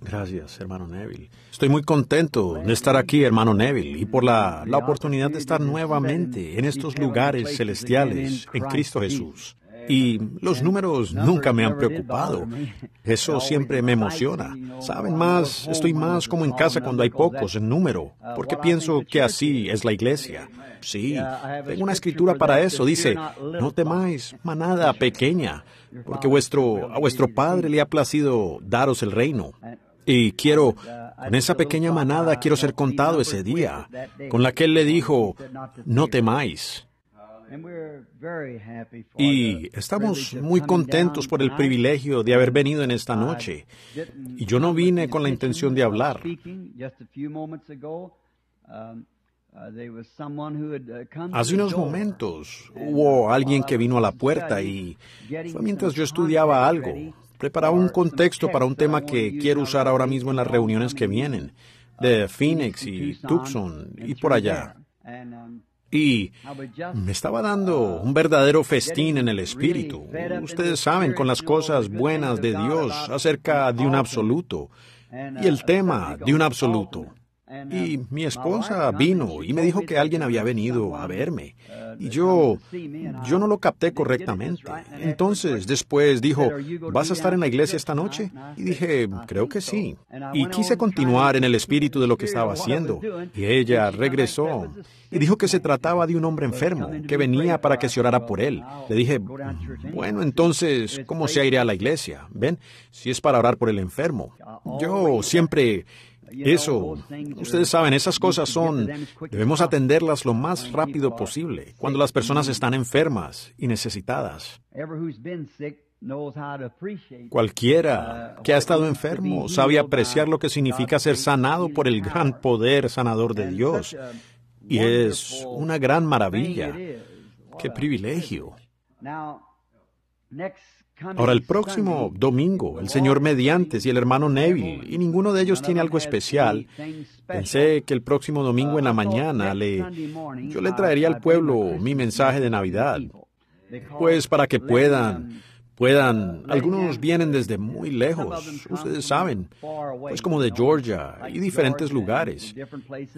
Gracias, hermano Neville. Estoy muy contento de estar aquí, hermano Neville, y por la, la oportunidad de estar nuevamente en estos lugares celestiales en Cristo Jesús. Y los números nunca me han preocupado. Eso siempre me emociona. Saben más, estoy más como en casa cuando hay pocos en número, porque pienso que así es la iglesia. Sí, tengo una escritura para eso. Dice, no temáis, manada pequeña, porque vuestro, a vuestro Padre le ha placido daros el reino. Y quiero, con esa pequeña manada quiero ser contado ese día, con la que él le dijo, no temáis. Y estamos muy contentos por el privilegio de haber venido en esta uh, noche. Y yo no vine con la intención de hablar. Um, uh, uh, Hace unos momentos hubo alguien que vino a la puerta y fue mientras yo estudiaba algo. Preparaba un contexto para un tema que quiero usar ahora mismo en las reuniones que vienen, de Phoenix y Tucson y por allá. Y me estaba dando un verdadero festín en el espíritu. Ustedes saben con las cosas buenas de Dios acerca de un absoluto y el uh, tema de un absoluto. Oh, y mi esposa vino y me dijo que alguien había venido a verme. Uh, y yo, yo no lo capté correctamente. Entonces, después dijo, ¿vas a estar en la iglesia esta noche? Y dije, creo que sí. Y quise continuar en el espíritu de lo que estaba haciendo. Y ella regresó y dijo que se trataba de un hombre enfermo, que venía para que se orara por él. Le dije, bueno, entonces, ¿cómo se iré a la iglesia? ¿Ven? Si es para orar por el enfermo. Yo siempre... Eso, ustedes saben, esas cosas son, debemos atenderlas lo más rápido posible, cuando las personas mm, están enfermas y necesitadas. Cualquiera uh, que ha estado enfermo sabe apreciar lo que significa ser sanado por el gran poder sanador de Dios. Y es una gran maravilla. Qué privilegio. Ahora el próximo domingo, el señor Mediantes y el hermano Neville, y ninguno de ellos tiene algo especial. Pensé que el próximo domingo en la mañana yo le traería al pueblo mi mensaje de Navidad, pues para que puedan puedan. Algunos vienen desde muy lejos, ustedes saben, pues como de Georgia y diferentes lugares.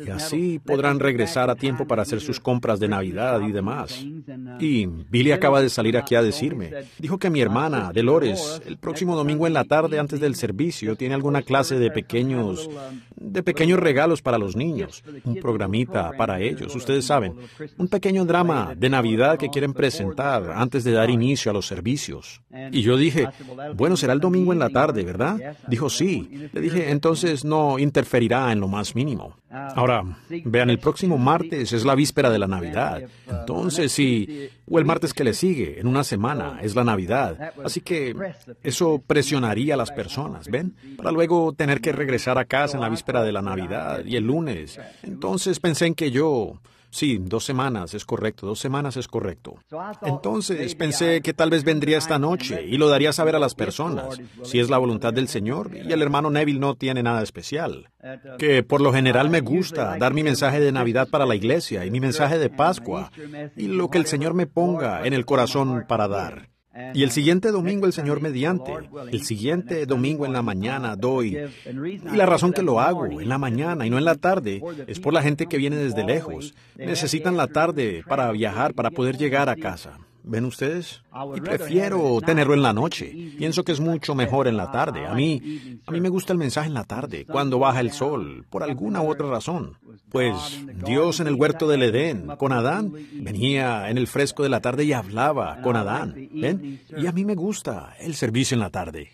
Y así podrán regresar a tiempo para hacer sus compras de Navidad y demás. Uh, y Billy acaba de salir aquí a decirme, dijo que mi hermana, Dolores, el próximo domingo en la tarde antes del servicio tiene alguna clase de pequeños, um, de pequeños regalos para los niños, un programita para ellos, ustedes saben, un pequeño drama de Navidad que quieren presentar antes de dar inicio a los servicios. Y yo dije, bueno, será el domingo en la tarde, ¿verdad? Dijo, sí. Le dije, entonces no interferirá en lo más mínimo. Ahora, vean, el próximo martes es la víspera de la Navidad. Entonces, sí, o el martes que le sigue, en una semana, es la Navidad. Así que eso presionaría a las personas, ¿ven? Para luego tener que regresar a casa en la víspera de la Navidad y el lunes. Entonces pensé en que yo Sí, dos semanas es correcto, dos semanas es correcto. Entonces pensé que tal vez vendría esta noche y lo daría a saber a las personas, si es la voluntad del Señor, y el hermano Neville no tiene nada especial. Uh, que por lo general me gusta dar mi mensaje de Navidad para la iglesia y mi mensaje de Pascua y lo que el Señor me ponga en el corazón para dar. Y el siguiente domingo el Señor mediante, el siguiente domingo en la mañana doy. Y la razón que lo hago, en la mañana y no en la tarde, es por la gente que viene desde lejos. Necesitan la tarde para viajar, para poder llegar a casa. ¿Ven ustedes? Ah, y prefiero tenerlo en la noche. Pienso que es mucho mejor en la tarde. A mí, a mí me gusta el mensaje en la tarde, cuando baja el sol, por alguna u otra pues, razón. Pues, pues Dios en el huerto del Edén, con Adán, venía en el fresco de la tarde y hablaba ah, con Adán. ¿Ven? Y a mí me gusta el servicio en la tarde.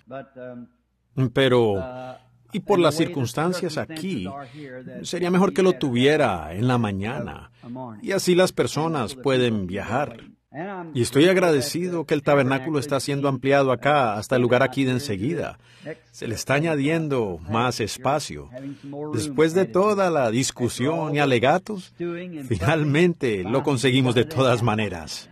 Um, Pero uh, y por las circunstancias aquí, sería mejor que lo uh, tuviera en la mañana. Y así las personas pueden viajar. Y estoy agradecido que el tabernáculo está siendo ampliado acá hasta el lugar aquí de enseguida. Se le está añadiendo más espacio. Después de toda la discusión y alegatos, finalmente lo conseguimos de todas maneras.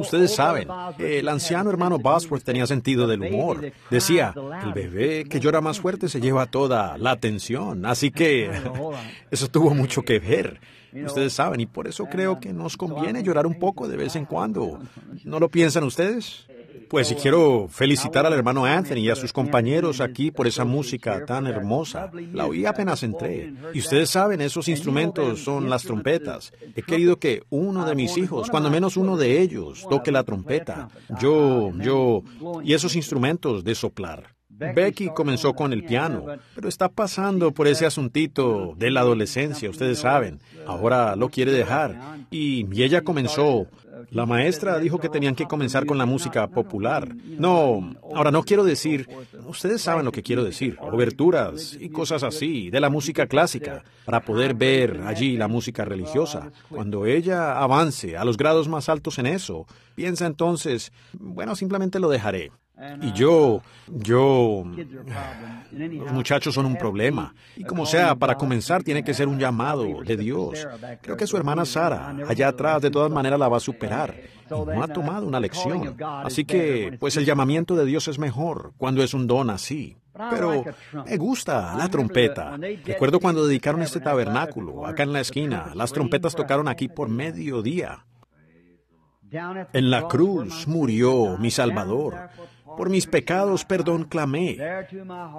Ustedes saben, el anciano hermano Bosworth tenía sentido del humor. Decía, el bebé que llora más fuerte se lleva toda la atención. Así que eso tuvo mucho que ver. Ustedes saben, y por eso creo que nos um, conviene llorar un poco de vez en cuando. ¿No lo piensan ustedes? Pues quiero felicitar al hermano Anthony y a sus compañeros aquí por esa música tan hermosa. La oí apenas entré. Y ustedes saben, esos instrumentos son las trompetas. He querido que uno de mis hijos, cuando menos uno de ellos, toque la trompeta. Yo, yo, y esos instrumentos de soplar. Becky comenzó con el piano, pero está pasando por ese asuntito de la adolescencia, ustedes saben. Ahora lo quiere dejar. Y, y ella comenzó la maestra dijo que tenían que comenzar con la música popular. No, ahora no quiero decir, ustedes saben lo que quiero decir, oberturas y cosas así, de la música clásica, para poder ver allí la música religiosa. Cuando ella avance a los grados más altos en eso, piensa entonces, bueno, simplemente lo dejaré. Y yo, yo, los muchachos son un problema. Y como sea, para comenzar tiene que ser un llamado de Dios. Creo que su hermana Sara, allá atrás, de todas maneras la va a superar. Y no ha tomado una lección. Así que, pues el llamamiento de Dios es mejor cuando es un don así. Pero me gusta la trompeta. Recuerdo cuando dedicaron este tabernáculo, acá en la esquina, las trompetas tocaron aquí por mediodía. En la cruz murió mi Salvador. Por mis pecados, perdón, clamé.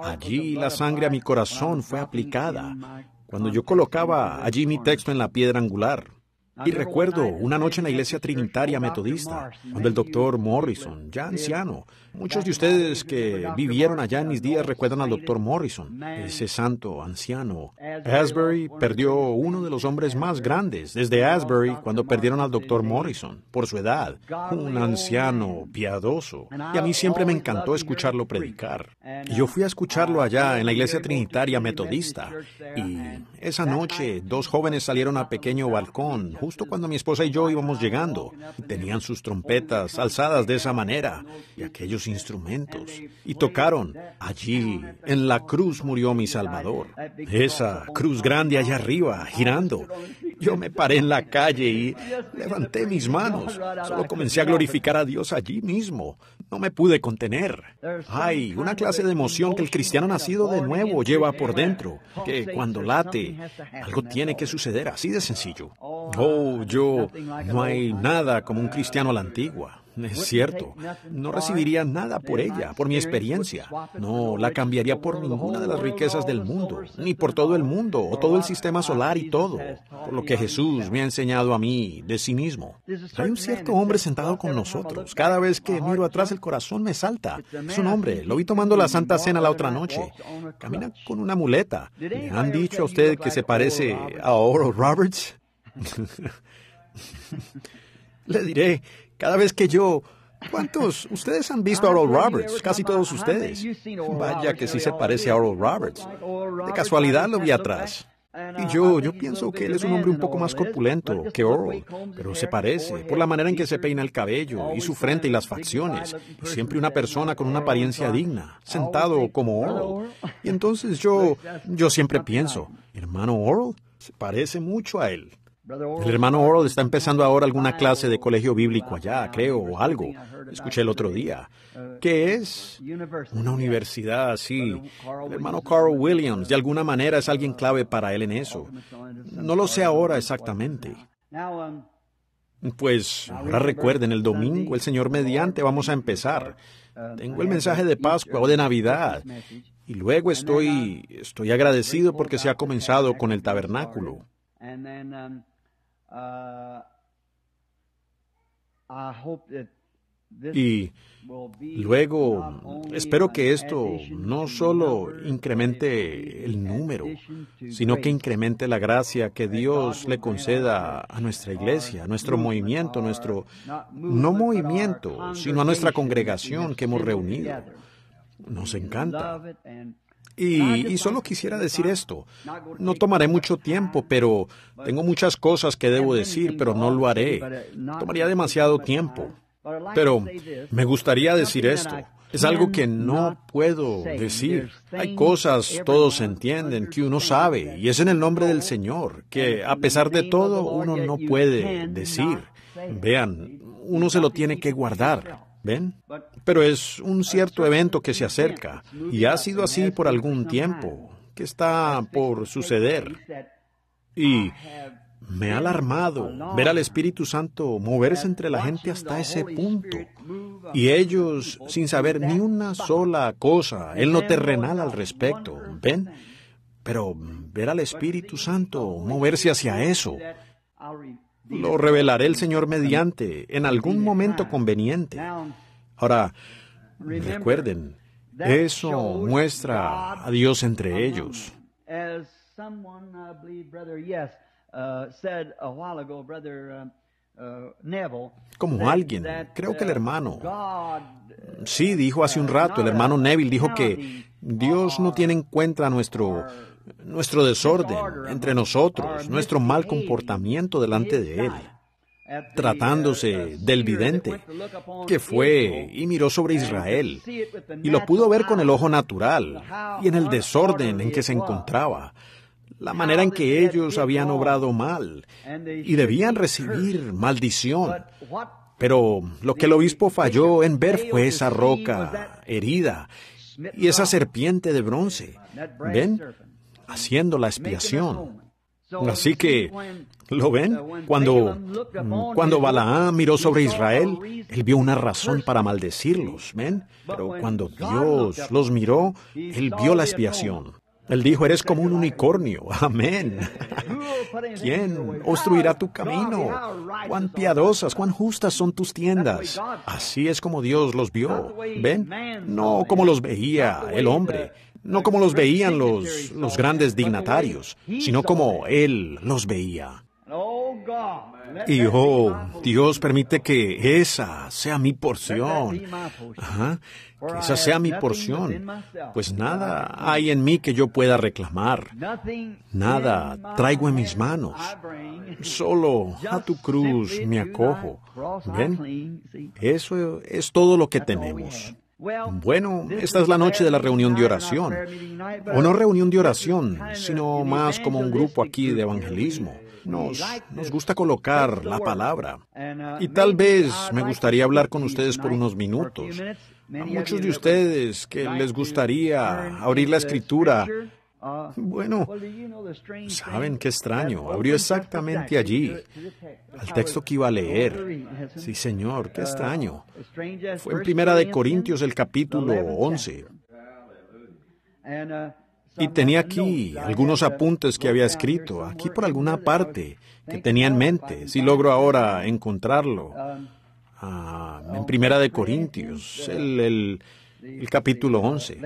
Allí la sangre a mi corazón fue aplicada cuando yo colocaba allí mi texto en la piedra angular. Y recuerdo una noche en la iglesia trinitaria metodista, cuando el doctor Morrison, ya anciano, Muchos de ustedes que vivieron allá en mis días recuerdan al doctor Morrison, ese santo anciano. Asbury perdió uno de los hombres más grandes desde Asbury cuando perdieron al doctor Morrison, por su edad, un anciano piadoso. Y a mí siempre me encantó escucharlo predicar. Yo fui a escucharlo allá en la iglesia trinitaria metodista y esa noche dos jóvenes salieron a pequeño balcón justo cuando mi esposa y yo íbamos llegando. Tenían sus trompetas alzadas de esa manera y aquellos instrumentos y tocaron, allí, en la cruz murió mi Salvador. Esa cruz grande allá arriba, girando. Yo me paré en la calle y levanté mis manos. Solo comencé a glorificar a Dios allí mismo. No me pude contener. Hay una clase de emoción que el cristiano nacido de nuevo lleva por dentro, que cuando late, algo tiene que suceder así de sencillo. Oh, yo, no hay nada como un cristiano a la antigua. Es cierto, no recibiría nada por ella, por mi experiencia. No, la cambiaría por ninguna de las riquezas del mundo, ni por todo el mundo, o todo el sistema solar y todo, por lo que Jesús me ha enseñado a mí de sí mismo. Hay un cierto hombre sentado con nosotros. Cada vez que miro atrás el corazón me salta. Es un hombre, lo vi tomando la Santa Cena la otra noche. Camina con una muleta. Me han dicho a usted que se parece a Oro Roberts? Le diré, cada vez que yo... ¿Cuántos? Ustedes han visto a Oral Roberts, casi todos ustedes. Vaya que sí se parece a Oral Roberts. De casualidad lo vi atrás. Y uh, yo, yo pienso que él es un hombre un poco más corpulento que Oral, pero se parece por la manera en que se peina el cabello y su frente y las facciones. Y siempre una persona con una apariencia digna, sentado como Oral. Y entonces yo, yo siempre pienso, hermano Oral, se parece mucho a él. El hermano Oral está empezando ahora alguna clase de colegio bíblico allá, creo, o algo. Escuché el otro día. que es? Una universidad, así. El hermano Carl Williams, de alguna manera, es alguien clave para él en eso. No lo sé ahora exactamente. Pues ahora recuerden, el domingo, el Señor mediante, vamos a empezar. Tengo el mensaje de Pascua o de Navidad. Y luego estoy, estoy agradecido porque se ha comenzado con el tabernáculo. Ah, y luego espero que esto no solo incremente el número, sino que incremente la gracia que Dios le conceda a nuestra iglesia, a nuestro movimiento, nuestro no movimiento, sino a nuestra congregación que hemos reunido. Nos encanta. Y, solo quisiera decir esto. No tomaré mucho tiempo, pero tengo muchas cosas que debo decir, pero no lo haré. Tomaría demasiado tiempo. Pero me gustaría decir esto. Es algo que no puedo decir. Hay cosas, todos entienden, que uno sabe, y es en el nombre del Señor, que a pesar de todo uno no puede decir. Vean, uno se lo tiene que guardar. ¿Ven? Pero es un cierto evento que se acerca y ha sido así por algún tiempo, que está por suceder. Y me ha alarmado ver al Espíritu Santo moverse entre la gente hasta ese punto. Y ellos sin saber ni una sola cosa el no terrenal al respecto. ¿Ven? Pero ver al Espíritu Santo moverse hacia eso lo revelaré el Señor mediante, en algún momento conveniente. Ahora, recuerden, eso muestra a Dios entre ellos. Como alguien, creo que el hermano, sí, dijo hace un rato, el hermano Neville dijo que Dios no tiene en cuenta nuestro nuestro desorden entre nosotros, nuestro mal comportamiento delante de Él, tratándose del vidente, que fue y miró sobre Israel, y lo pudo ver con el ojo natural, y en el desorden en que se encontraba, la manera en que ellos habían obrado mal, y debían recibir maldición. Pero lo que el obispo falló en ver fue esa roca herida y esa serpiente de bronce. ¿Ven? haciendo la expiación. Así que, ¿lo ven? Cuando, mm, cuando Balaam miró sobre Israel, él vio una razón para maldecirlos, ¿ven? Pero cuando Dios los miró, él vio la expiación. Él dijo, eres como un unicornio. Amén. ¿Quién obstruirá tu camino? Cuán oh piadosas, cuán justas son tus tiendas. Así es como Dios los vio. ¿Ven? No como los veía el hombre no como los veían los, grandes dignatarios, sino como Él los veía. Y oh, Dios permite que esa sea mi porción. que esa sea mi porción. Pues nada hay en mí que yo pueda reclamar. Nada traigo en mis manos. Solo a tu cruz me acojo. ¿Ven? Eso es todo lo que tenemos. Bueno, esta es la noche de la reunión de oración. O no reunión de oración, sino más como un grupo aquí de evangelismo. Nos, nos, gusta colocar la palabra. Uh, y tal vez me gustaría hablar con ustedes por unos minutos. A muchos de ustedes que les gustaría abrir la escritura Ah. Bueno, saben qué extraño, abrió exactamente allí, al texto que iba a leer. Sí, señor, qué uh, extraño. Fue en Primera de Corintios el capítulo 11. Uh, y tenía aquí algunos uh, apuntes que había escrito, aquí por alguna parte, que tenía en mente, si logro ahora encontrarlo. Um, ah, en oh, Primera de Corintios, el, el capítulo 11.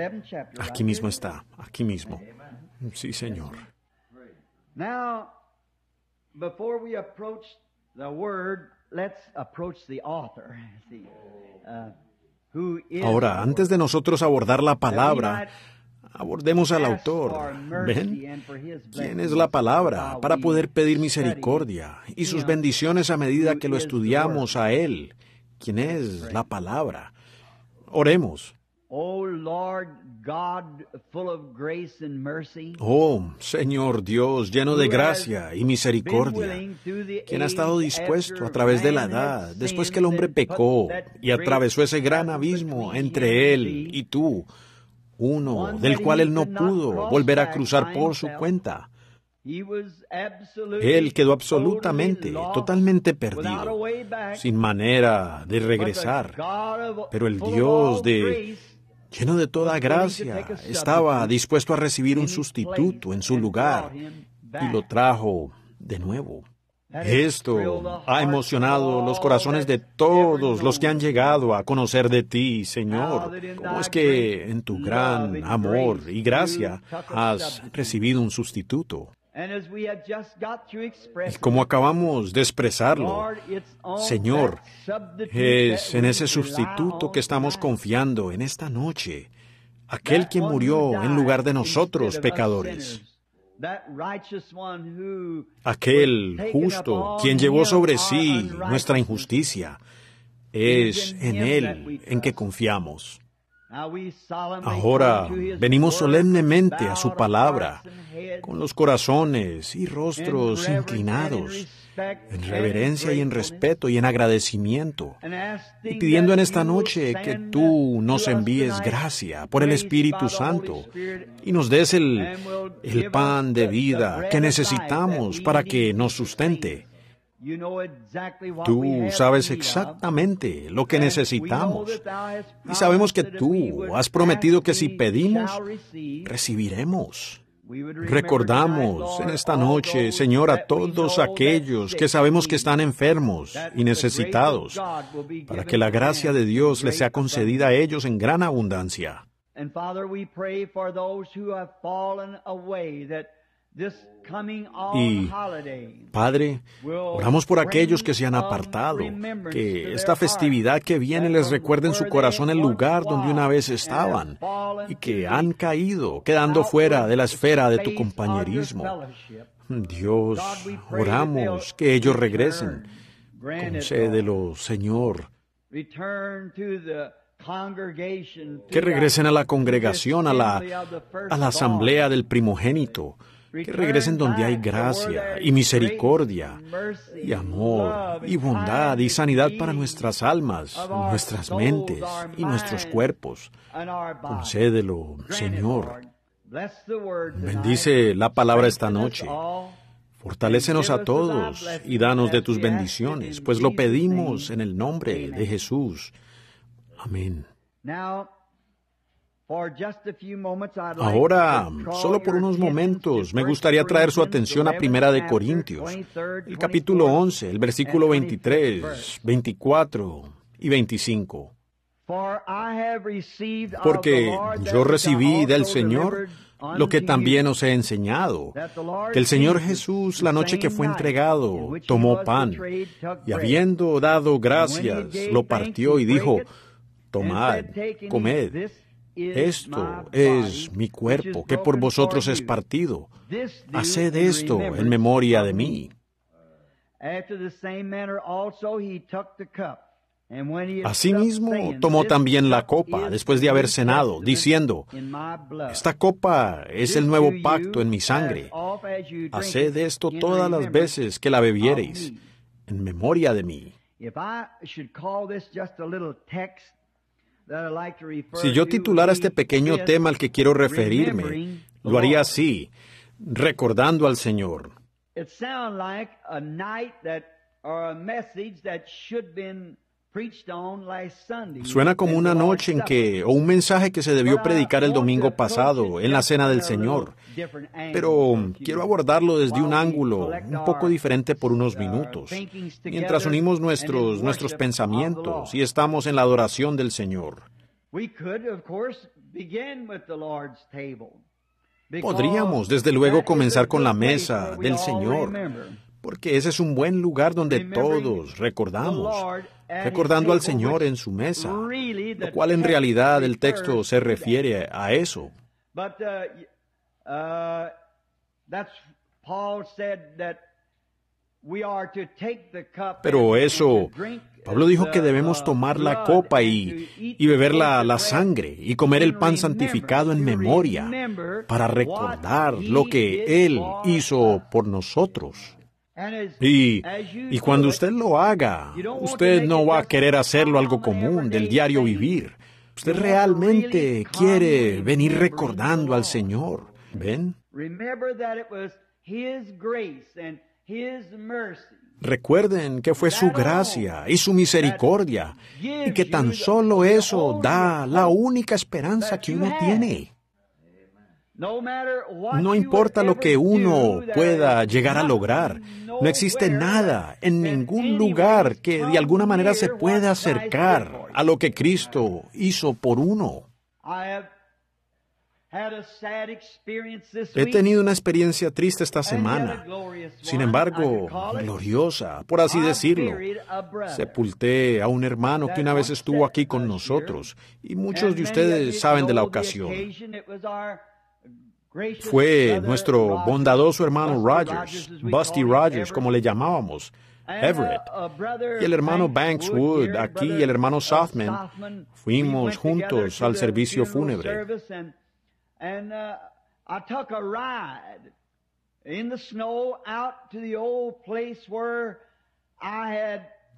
Aquí mismo está, aquí mismo. Sí, Señor. Ahora, antes de nosotros abordar la palabra, abordemos al autor. ¿Ven? ¿Quién es la palabra para poder pedir misericordia y sus bendiciones a medida que lo estudiamos a Él? ¿Quién es la palabra? Oremos. Oh Señor Dios, lleno de gracia y misericordia, quien ha estado dispuesto a través de la edad, después que el hombre pecó y atravesó ese gran abismo entre él y tú, uno del cual él no pudo volver a cruzar por su cuenta. Él quedó absolutamente, totalmente perdido, sin manera de regresar. Pero el Dios de lleno de toda gracia, estaba dispuesto a recibir un sustituto en su lugar y lo trajo de nuevo. Esto ha emocionado los corazones de todos los que han llegado a conocer de ti, Señor. ¿Cómo es que en tu gran amor y gracia has recibido un sustituto? Y como acabamos de expresarlo, Señor, es en ese sustituto que estamos confiando en esta noche, aquel que murió en lugar de nosotros pecadores, aquel justo quien llevó sobre sí nuestra injusticia, es en Él en que confiamos. Ahora venimos solemnemente a su palabra, con los corazones y rostros inclinados, en reverencia y en respeto y en agradecimiento, y pidiendo en esta noche que tú nos envíes gracia por el Espíritu Santo y nos des el, el pan de vida que necesitamos para que nos sustente Tú sabes exactamente lo que necesitamos y sabemos que tú has prometido que si pedimos, recibiremos. Recordamos en esta noche, Señor, a todos aquellos que sabemos que están enfermos y necesitados, para que la gracia de Dios les sea concedida a ellos en gran abundancia. Y, Padre, oramos por aquellos que se han apartado, que esta festividad que viene les recuerde en su corazón el lugar donde una vez estaban y que han caído, quedando fuera de la esfera de tu compañerismo. Dios, oramos que ellos regresen. lo, Señor. Que regresen a la congregación, a la, a la asamblea del primogénito, que regresen donde hay gracia y misericordia y amor y bondad y sanidad para nuestras almas, nuestras mentes y nuestros cuerpos. Concédelo, Señor. Bendice la palabra esta noche. Fortalécenos a todos y danos de tus bendiciones, pues lo pedimos en el nombre de Jesús. Amén. Ahora, solo por unos momentos, me gustaría traer su atención a Primera de Corintios, el capítulo 11, el versículo 23, 24 y 25. Porque yo recibí del Señor lo que también os he enseñado, que el Señor Jesús la noche que fue entregado tomó pan y habiendo dado gracias, lo partió y dijo, tomad, comed. Esto es mi cuerpo, que por vosotros es partido. Haced esto en memoria de mí. Uh, Asimismo, tomó también la copa después de haber cenado, diciendo, Esta copa es el nuevo pacto en mi sangre. Haced esto todas las veces que la bebiereis, en memoria de mí. Si yo titulara este pequeño tema al que quiero referirme, lo haría así, recordando al Señor. Suena como una noche en que, o un mensaje que se debió predicar el domingo pasado, en la Cena del Señor. Pero quiero abordarlo desde un ángulo un poco diferente por unos uh, minutos, mientras unimos nuestros, nuestros pensamientos y estamos en la adoración del Señor. Podríamos, desde luego, comenzar con la mesa del Señor porque ese es un buen lugar donde todos recordamos, recordando al Señor en su mesa, lo cual en realidad el texto se refiere a eso. Uh, uh, Pero eso, Pablo dijo que debemos tomar la copa y, beber la, sangre y comer el pan santificado en memoria para recordar lo que Él hizo por nosotros. Y, cuando usted lo haga, usted no va a querer hacerlo algo común del diario vivir. Usted realmente quiere venir recordando al Señor. ¿Ven? Recuerden que fue su gracia y su misericordia y que tan solo eso da la única esperanza que uno tiene. No importa lo que uno pueda llegar a lograr, no existe nada en ningún lugar que de alguna manera se pueda acercar a lo que Cristo hizo por uno. He tenido una experiencia triste esta semana, sin embargo, gloriosa, por así decirlo. Sepulté a un hermano que una vez estuvo aquí con nosotros y muchos de ustedes saben de la ocasión fue nuestro bondadoso hermano Rogers, Busty Rogers, como le llamábamos, Everett, uh, y el hermano Bankswood, aquí y el hermano uh, Southman, fuimos juntos al servicio fúnebre.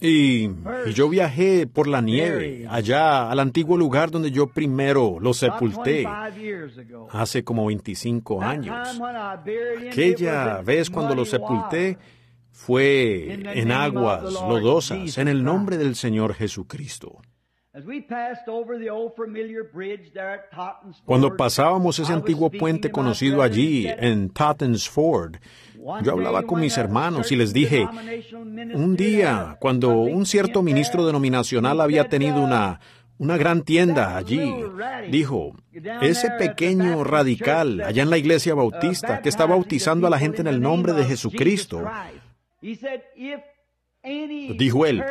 Y, yo viajé por la nieve, allá al antiguo lugar donde yo primero lo sepulté, hace como 25 años. Aquella vez cuando lo sepulté fue en aguas lodosas, en el nombre del Señor Jesucristo. Cuando pasábamos ese antiguo puente conocido allí en Totten's Ford, yo hablaba con mis hermanos y les dije, un día, cuando un cierto ministro denominacional había tenido una, una gran tienda allí, dijo, ese pequeño radical allá en la iglesia uh, bautista que está bautizando a la gente en el nombre de Jesucristo, Dijo él,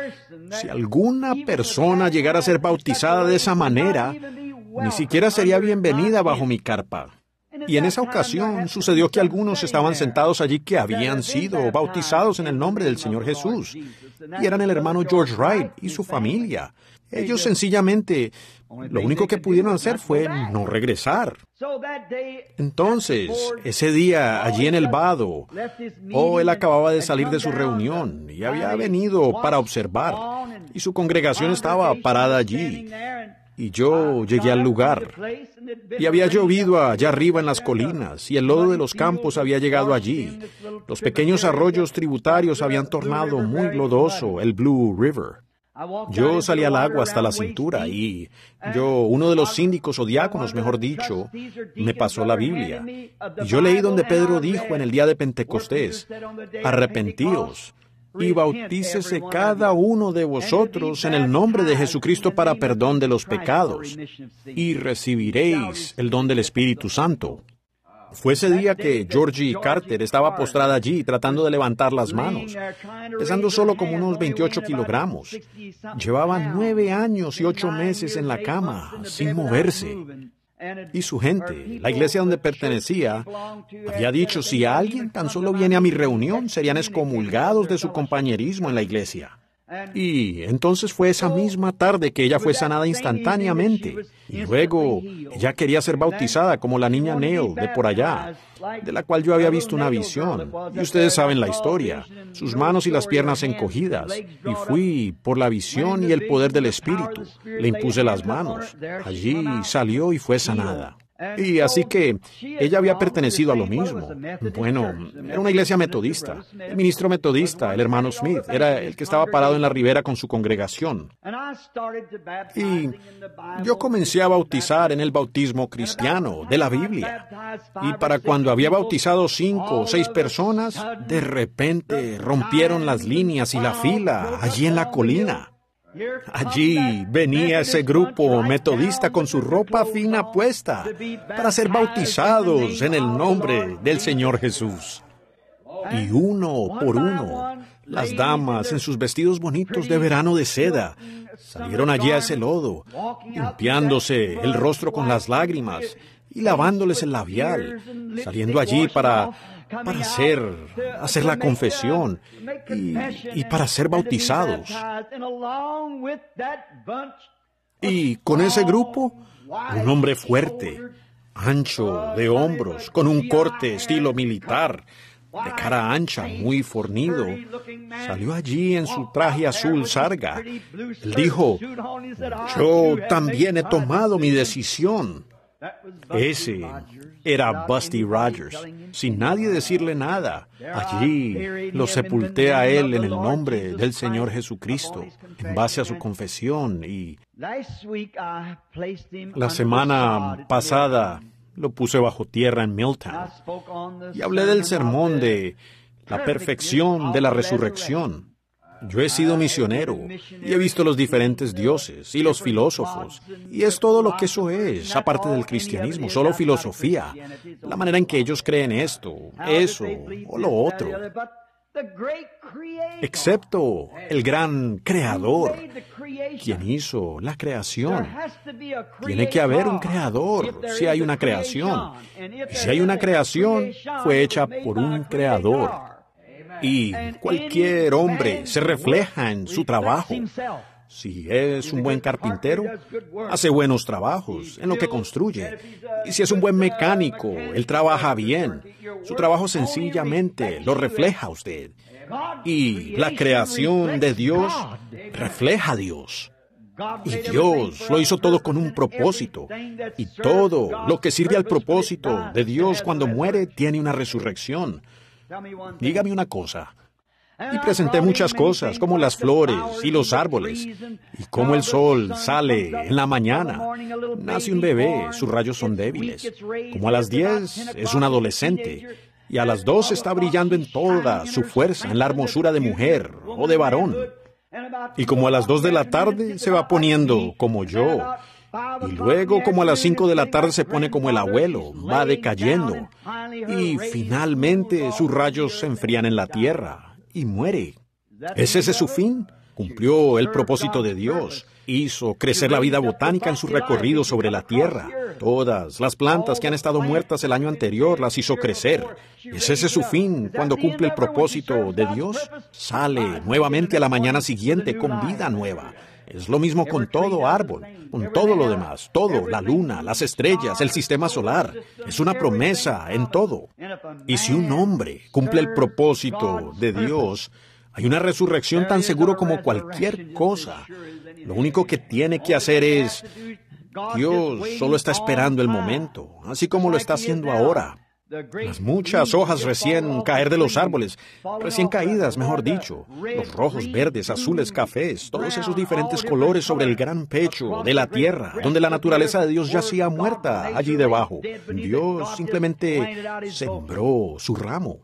si alguna persona llegara a ser bautizada de esa manera, ni siquiera sería bienvenida bajo mi carpa. Y en esa ocasión sucedió que algunos estaban sentados allí que habían sido bautizados en el nombre del Señor Jesús. Y eran el hermano George Wright y su familia. Ellos sencillamente lo único que pudieron hacer fue no regresar. Entonces, ese día allí en el vado, oh, él acababa de salir de su reunión y había venido para observar, y su congregación estaba parada allí. Y yo llegué al lugar, y había llovido allá arriba en las colinas, y el lodo de los campos había llegado allí. Los pequeños arroyos tributarios habían tornado muy lodoso el Blue River. Yo salí al agua hasta la cintura y yo, uno de los síndicos o diáconos, mejor dicho, me pasó la Biblia. Yo leí donde Pedro dijo en el día de Pentecostés, arrepentíos y bautícese cada uno de vosotros en el nombre de Jesucristo para perdón de los pecados y recibiréis el don del Espíritu Santo. Fue ese día que Georgie Carter estaba postrada allí tratando de levantar las manos, pesando solo como unos 28 kilogramos. Llevaba nueve años y ocho meses en la cama, sin moverse. Y su gente, la iglesia donde pertenecía, había dicho, si alguien tan solo viene a mi reunión, serían excomulgados de su compañerismo en la iglesia. Y entonces fue esa misma tarde que ella fue sanada instantáneamente. Y luego ella quería ser bautizada como la niña Neo de por allá, de la cual yo había visto una visión. Y ustedes saben la historia, sus manos y las piernas encogidas. Y fui por la visión y el poder del Espíritu. Le impuse las manos. Allí salió y fue sanada. Y así que ella había pertenecido a lo mismo. Bueno, era una iglesia metodista. El ministro metodista, el hermano Smith, era el que estaba parado en la ribera con su congregación. Y yo comencé a bautizar en el bautismo cristiano de la Biblia. Y para cuando había bautizado cinco o seis personas, de repente rompieron las líneas y la fila allí en la colina. Allí venía ese grupo metodista con su ropa fina puesta para ser bautizados en el nombre del Señor Jesús. Y uno por uno, las damas en sus vestidos bonitos de verano de seda salieron allí a ese lodo, limpiándose el rostro con las lágrimas y lavándoles el labial, saliendo allí para para hacer, hacer la confesión y, y para ser bautizados. Y con ese grupo, un hombre fuerte, ancho de hombros, con un corte estilo militar, de cara ancha, muy fornido, salió allí en su traje azul sarga. Él dijo, yo también he tomado mi decisión. Ese era Busty Rogers, sin nadie decirle nada. Allí lo sepulté a él en el nombre del Señor Jesucristo, en base a su confesión. Y la semana pasada lo puse bajo tierra en Milton y hablé del sermón de la perfección de la resurrección. Yo he sido misionero y he visto los diferentes dioses y los filósofos. Y es todo lo que eso es, aparte del cristianismo, solo filosofía. La manera en que ellos creen esto, eso o lo otro. Excepto el gran creador, quien hizo la creación. Tiene que haber un creador si hay una creación. si hay una creación, fue hecha por un creador y cualquier hombre se refleja en su trabajo. Si es un buen carpintero, hace buenos trabajos en lo que construye. Y si es un buen mecánico, él trabaja bien. Su trabajo sencillamente lo refleja a usted. Y la creación de Dios refleja a Dios. Y Dios lo hizo todo con un propósito. Y todo lo que sirve al propósito de Dios cuando muere tiene una resurrección. Dígame una cosa. Y presenté muchas cosas, como las flores y los árboles, y cómo el sol sale en la mañana. Nace un bebé, sus rayos son débiles. Como a las 10 es un adolescente, y a las 2 está brillando en toda su fuerza, en la hermosura de mujer o de varón. Y como a las 2 de la tarde se va poniendo como yo, y luego como a las 5 de la tarde se pone como el abuelo, va decayendo. Y finalmente sus rayos se enfrían en la tierra y muere. ¿Es ese su fin? Cumplió el propósito de Dios. Hizo crecer la vida botánica en su recorrido sobre la tierra. Todas las plantas que han estado muertas el año anterior las hizo crecer. ¿Es ese su fin cuando cumple el propósito de Dios? Sale nuevamente a la mañana siguiente con vida nueva es lo mismo con todo árbol, con todo lo demás, todo, la luna, las estrellas, el sistema solar. Es una promesa en todo. Y si un hombre cumple el propósito de Dios, hay una resurrección tan seguro como cualquier cosa. Lo único que tiene que hacer es, Dios solo está esperando el momento, así como lo está haciendo ahora. Las muchas hojas recién caer de los árboles, recién caídas, mejor dicho, los rojos, verdes, azules, cafés, todos esos diferentes colores sobre el gran pecho de la tierra, donde la naturaleza de Dios yacía muerta allí debajo. Dios simplemente sembró su ramo.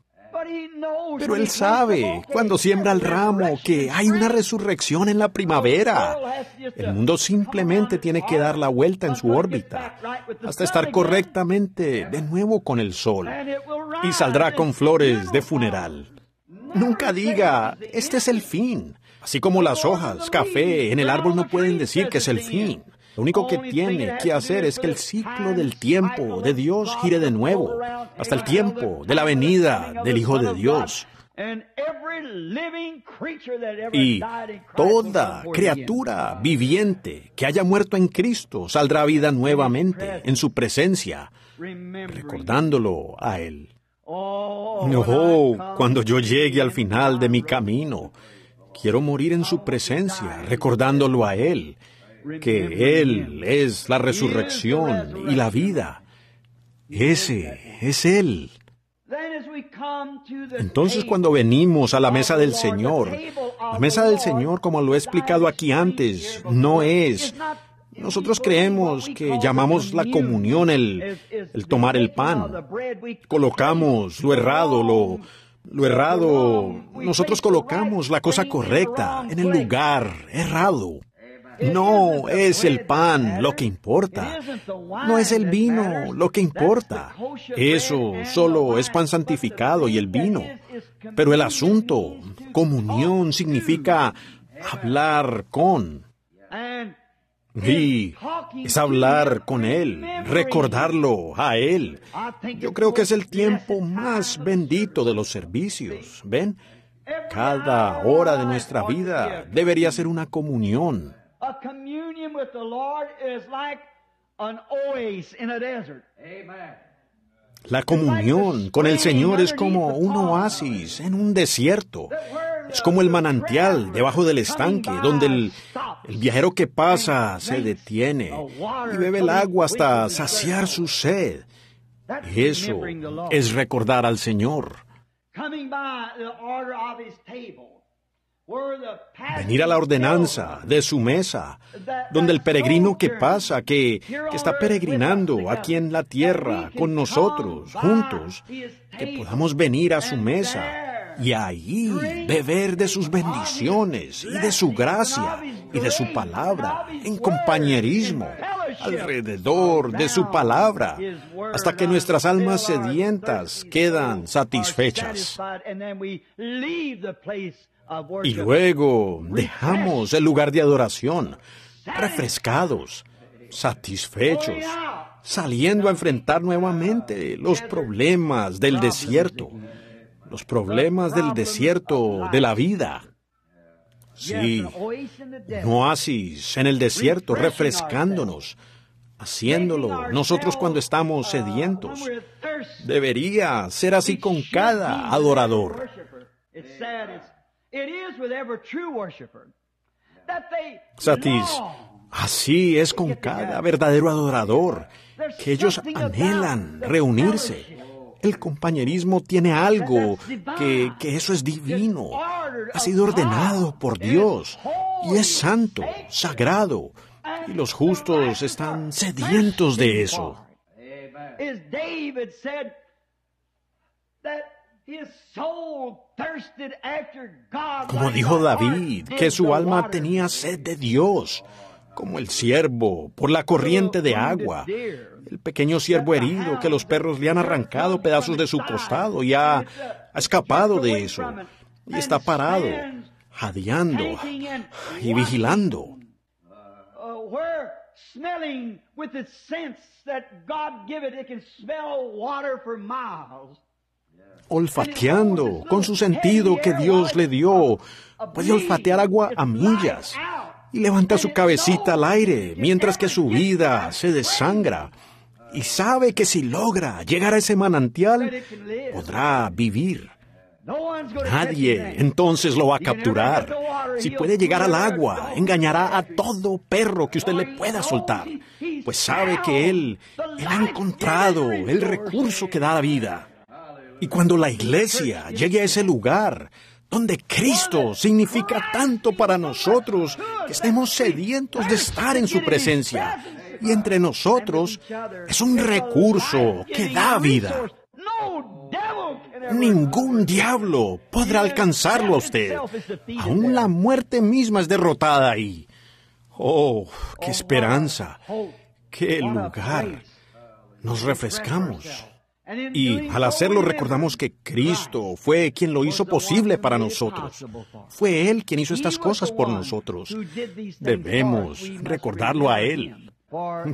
Pero Él sabe, cuando siembra el ramo, que hay una resurrección en la primavera. El mundo simplemente tiene que dar la vuelta en su órbita hasta estar correctamente de nuevo con el sol y saldrá con flores de funeral. Nunca diga, este es el fin. Así como las hojas, café en el árbol no pueden decir que es el fin. Lo único que tiene que hacer es que el ciclo del tiempo de Dios gire de nuevo, hasta el tiempo de la venida del Hijo de Dios. Y toda criatura viviente que haya muerto en Cristo saldrá a vida nuevamente en su presencia, recordándolo a Él. Oh, cuando yo llegue al final de mi camino, quiero morir en su presencia, recordándolo a Él que Él es la resurrección y la vida. Ese es Él. Entonces cuando venimos a la mesa del Señor, la mesa del Señor, como lo he explicado aquí antes, no es nosotros creemos que llamamos la comunión el, tomar el pan. Colocamos lo errado, lo, lo errado. Nosotros colocamos la cosa correcta en el lugar errado. No es el pan lo que importa. No es el vino lo que importa. Eso solo es pan santificado y el vino. Pero el asunto, comunión, significa hablar con. Y es hablar con Él, recordarlo a Él. Yo creo que es el tiempo más bendito de los servicios. ¿Ven? Cada hora de nuestra vida debería ser una comunión. La comunión con el Señor es como un oasis en un desierto. Es como el manantial debajo del estanque, donde el, el, viajero que pasa se detiene y bebe el agua hasta saciar su sed. Eso es recordar al Señor. Venir a la ordenanza de su mesa, donde el peregrino que pasa, que, está peregrinando aquí en la tierra, con nosotros, juntos, que podamos venir a su mesa y ahí beber de sus bendiciones y de su gracia y de su palabra, en compañerismo, alrededor de su palabra, hasta que nuestras almas sedientas quedan satisfechas. Y luego dejamos el lugar de adoración, refrescados, satisfechos, saliendo a enfrentar nuevamente los problemas del desierto, los problemas del desierto de la vida. Sí, oasis en el desierto, refrescándonos, haciéndolo nosotros cuando estamos sedientos. Debería ser así con cada adorador. Satis, así es con cada verdadero adorador, que ellos anhelan reunirse. El compañerismo tiene algo, que, que eso es divino, ha sido ordenado por Dios y es santo, sagrado, y los justos están sedientos de eso. Como dijo David, que su alma tenía sed de Dios, como el siervo por la corriente de agua, el pequeño siervo herido que los perros le han arrancado pedazos de su costado y uh, ha, escapado de eso, y está parado, jadeando y vigilando. Uh, uh, miles olfateando con su sentido que Dios le dio. Puede olfatear agua a millas y levanta su cabecita al aire mientras que su vida se desangra. Y sabe que si logra llegar a ese manantial, podrá vivir. Nadie entonces lo va a capturar. Si puede llegar al agua, engañará a todo perro que usted le pueda soltar, pues sabe que él, ha encontrado el recurso que da la vida. Y cuando la iglesia llegue a ese lugar, donde Cristo significa tanto para nosotros, que estemos sedientos de estar en su presencia. Y entre nosotros es un recurso que da vida. Ningún diablo podrá alcanzarlo a usted. Aún la muerte misma es derrotada ahí. Oh, qué esperanza, qué lugar. Nos refrescamos. Y al hacerlo recordamos que Cristo fue quien lo hizo posible para nosotros. Fue Él quien hizo estas cosas por nosotros. Debemos recordarlo a Él.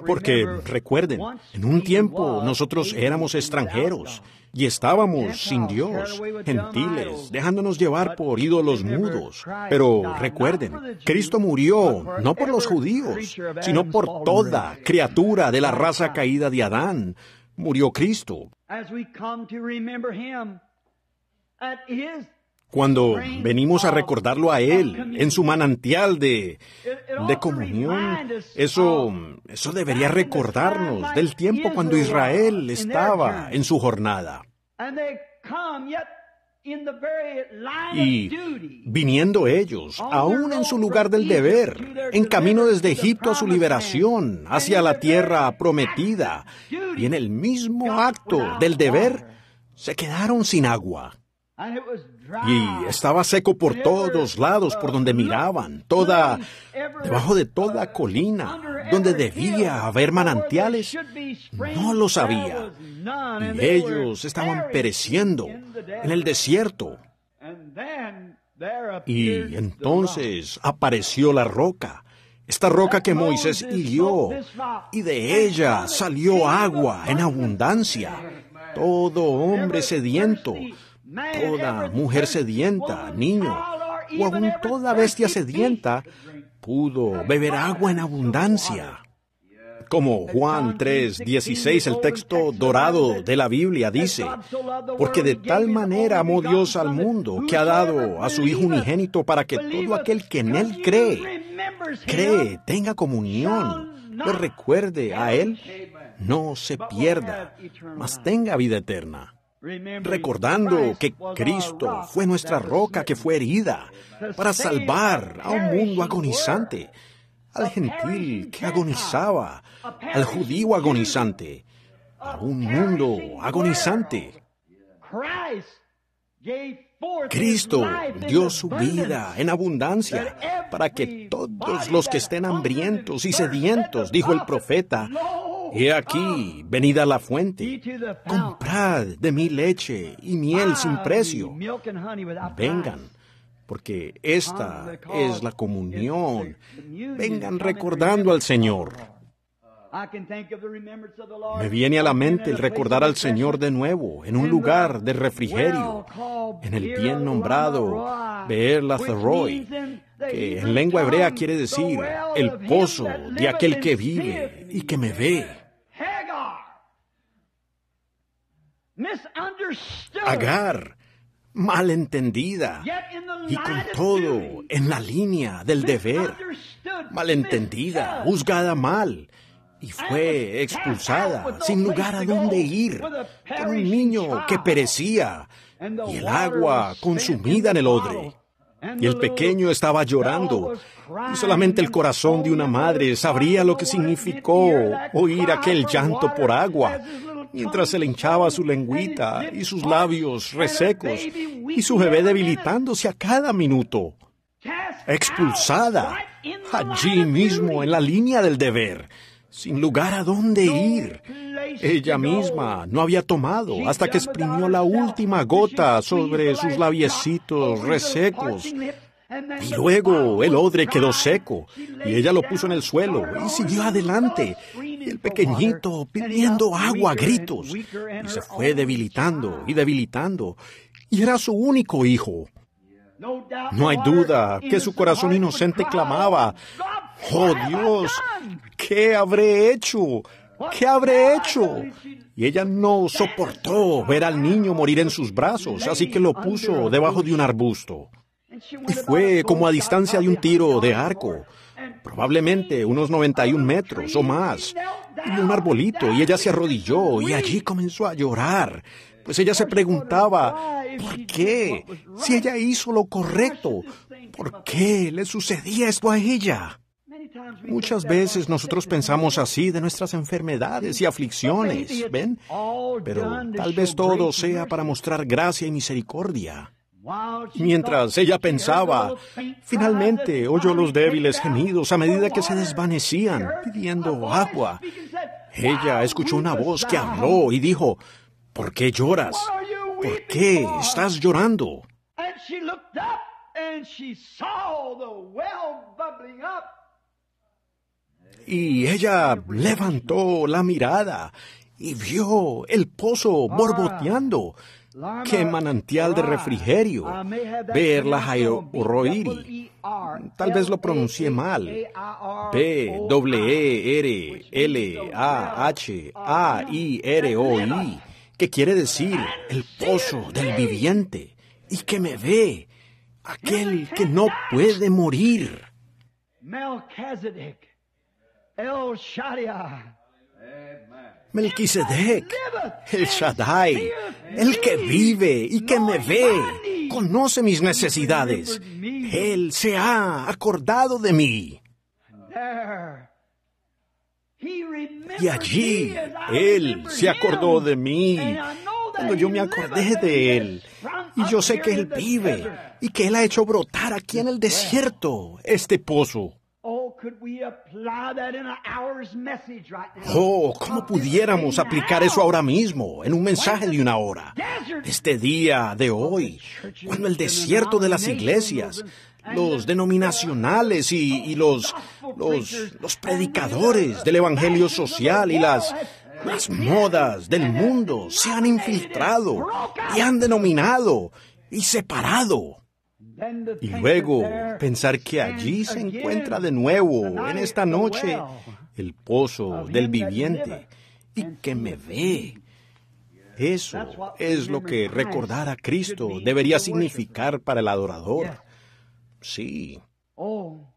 Porque recuerden, en un tiempo nosotros éramos extranjeros y estábamos sin Dios, gentiles, dejándonos llevar por ídolos mudos. Pero recuerden, Cristo murió no por los judíos, sino por toda criatura de la raza caída de Adán murió Cristo. Cuando venimos a recordarlo a Él, en su manantial de, de comunión, eso, eso debería recordarnos del tiempo cuando Israel estaba en su jornada y viniendo ellos, aún en su lugar del deber, en camino desde Egipto a su liberación, hacia la tierra prometida, y en el mismo acto del deber, se quedaron sin agua. Y estaba seco por todos lados, por donde miraban, toda, debajo de toda colina, donde debía haber manantiales, no lo sabía, Y ellos estaban pereciendo en el desierto. Y entonces apareció la roca, esta roca que Moisés hirió, y de ella salió agua en abundancia. Todo hombre sediento Toda mujer sedienta, niño, o aún toda bestia sedienta pudo beber agua en abundancia. Como Juan 3:16, el texto dorado de la Biblia dice, porque de tal manera amó Dios al mundo que ha dado a su Hijo unigénito para que todo aquel que en Él cree, cree, tenga comunión, lo recuerde a Él, no se pierda, mas tenga vida eterna recordando que Cristo fue nuestra roca que fue herida para salvar a un mundo agonizante, al gentil que agonizaba, al judío agonizante, a un mundo agonizante. Cristo dio su vida en abundancia para que todos los que estén hambrientos y sedientos, dijo el profeta, He aquí, venid a la fuente, comprad de mi leche y miel sin precio. Vengan, porque esta es la comunión. Vengan recordando al Señor. Me viene a la mente el recordar al Señor de nuevo, en un lugar de refrigerio, en el bien nombrado Beer Lazaroy, que en lengua hebrea quiere decir el pozo de aquel que vive y que me ve. Agar, malentendida, y con todo, en la línea del deber, malentendida, juzgada mal, y fue expulsada sin lugar a dónde ir, por un niño que perecía y el agua consumida en el odre. Y el pequeño estaba llorando, y solamente el corazón de una madre sabría lo que significó oír aquel llanto por agua, mientras se le hinchaba su lengüita y sus labios resecos, y su bebé debilitándose a cada minuto. Expulsada, allí mismo, en la línea del deber sin lugar a dónde ir. Ella misma no había tomado hasta que exprimió la última gota sobre sus labiecitos resecos. Y luego el odre quedó seco y ella lo puso en el suelo y siguió adelante. Y el pequeñito pidiendo agua a gritos y se fue debilitando y debilitando. Y era su único hijo. No hay duda que su corazón inocente clamaba, oh Dios, ¿qué habré hecho? ¿Qué habré hecho? Y ella no soportó ver al niño morir en sus brazos, así que lo puso debajo de un arbusto. Y fue como a distancia de un tiro de arco, probablemente unos 91 metros o más, y un arbolito, y ella se arrodilló y allí comenzó a llorar. Pues ella se preguntaba, ¿por qué? Si ella hizo lo correcto, ¿por qué le sucedía esto a ella? Muchas veces nosotros pensamos así de nuestras enfermedades y aflicciones, ¿ven? Pero tal vez todo sea para mostrar gracia y misericordia. Mientras ella pensaba, finalmente oyó los débiles gemidos a medida que se desvanecían, pidiendo agua. Ella escuchó una voz que habló y dijo, ¿por qué lloras? ¿Por qué estás llorando? Y ella levantó la mirada y vio el pozo borboteando. ¡Qué manantial de refrigerio! Ver la Tal vez lo pronuncié mal. B, W, R, L, A, H, A, I, R, O, I. Que quiere decir el pozo del viviente. Y que me ve. Aquel que no puede morir. Melchizedek. El Shaddai. Melquisedec, el Shaddai, el que vive y que me ve, conoce mis necesidades. Él se ha acordado de mí. Y allí Él se acordó de mí. Cuando yo me acordé de Él. Y yo sé que Él vive y que Él ha hecho brotar aquí en el desierto este pozo. Oh, ¿cómo pudiéramos aplicar eso ahora mismo, en un mensaje de una hora? Este día de hoy, cuando el desierto de las iglesias, los denominacionales y, los, los, predicadores del evangelio social y las modas del mundo se han infiltrado y han denominado y separado y luego pensar que allí se encuentra de nuevo, en esta noche, el pozo del viviente y que me ve. Eso es lo que recordar a Cristo debería significar para el adorador. Sí. Oh,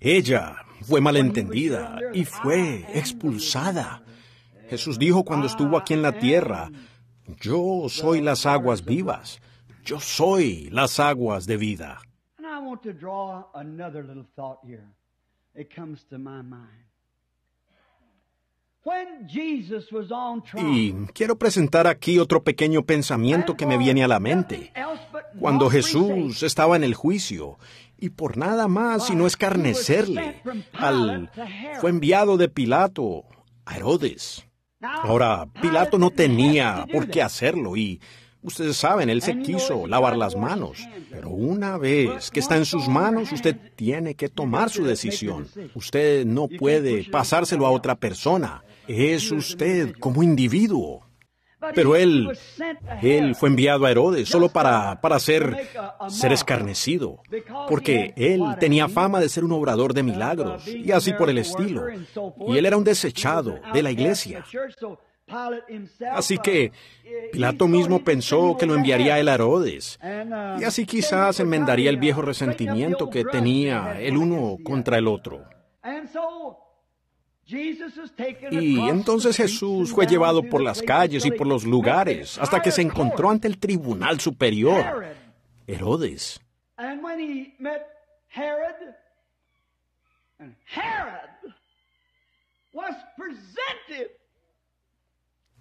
ella fue malentendida y fue expulsada. Jesús dijo cuando estuvo aquí en la tierra, yo soy las aguas vivas, yo soy las aguas de vida. Y quiero presentar aquí otro pequeño pensamiento que me viene a la mente. Cuando Jesús estaba en el juicio, y por nada más sino escarnecerle, al, fue enviado de Pilato a Herodes. Ahora, Pilato no tenía por qué hacerlo y Ustedes saben, él se quiso lavar las manos, pero una vez que está en sus manos, usted tiene que tomar su decisión. Usted no puede pasárselo a otra persona. Es usted como individuo. Pero él, él fue enviado a Herodes solo para, para ser, ser escarnecido, porque él tenía fama de ser un obrador de milagros y así por el estilo. Y él era un desechado de la iglesia. Así uh, que Pilato mismo pensó que lo enviaría él a Herodes, uh, y así quizás enmendaría el viejo resentimiento que tenía el uno contra el otro. Y entonces Jesús fue llevado por las calles y por los lugares hasta que se encontró ante el tribunal superior, Herodes.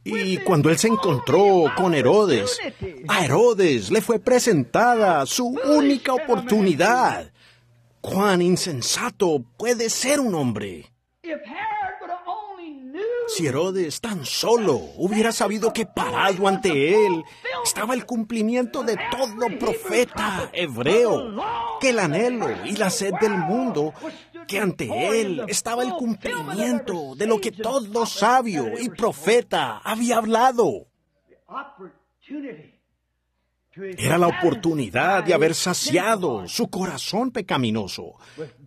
Y cuando él se encontró con Herodes, a Herodes le fue presentada su única oportunidad. ¿Cuán insensato puede ser un hombre? Si Herodes tan solo hubiera sabido que parado ante él estaba el cumplimiento de todo profeta hebreo, que el anhelo y la sed del mundo, que ante él estaba el cumplimiento de lo que todo sabio y profeta había hablado. Era la oportunidad de haber saciado su corazón pecaminoso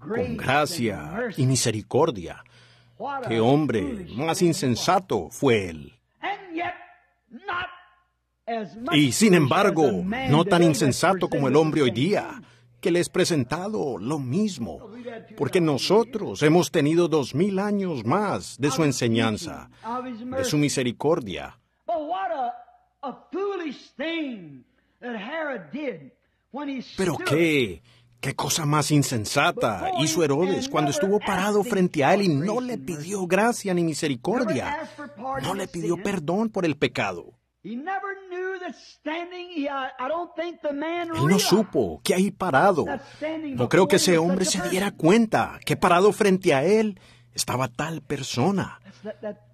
con gracia y misericordia ¡Qué hombre más insensato fue él! Y sin embargo, no tan insensato como el hombre hoy día, que les es presentado lo mismo, porque nosotros hemos tenido dos mil años más de su enseñanza, de su misericordia. Pero qué Qué cosa más insensata pues, hizo eh, Herodes cuando estuvo parado frente a él y no le pidió gracia ni misericordia. No le pidió perdón por el pecado. Él no supo que ahí parado. No creo que ese hombre se diera cuenta que parado frente a él estaba tal persona.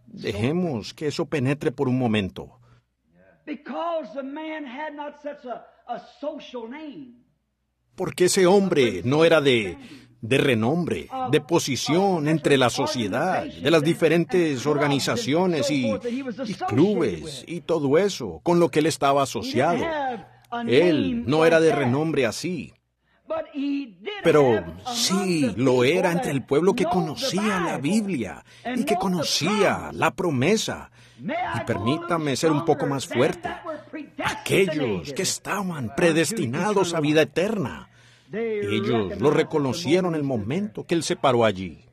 Dejemos que eso penetre por un momento porque ese hombre no era de, renombre, de posición entre la sociedad, de las diferentes organizaciones y, y clubes y todo eso con lo que él estaba asociado. Él no era de renombre así, pero sí, lo era entre el pueblo que conocía la Biblia y que conocía la promesa y permítame ser un poco más fuerte. Aquellos que estaban predestinados a vida eterna, ellos lo reconocieron el momento que él se paró allí.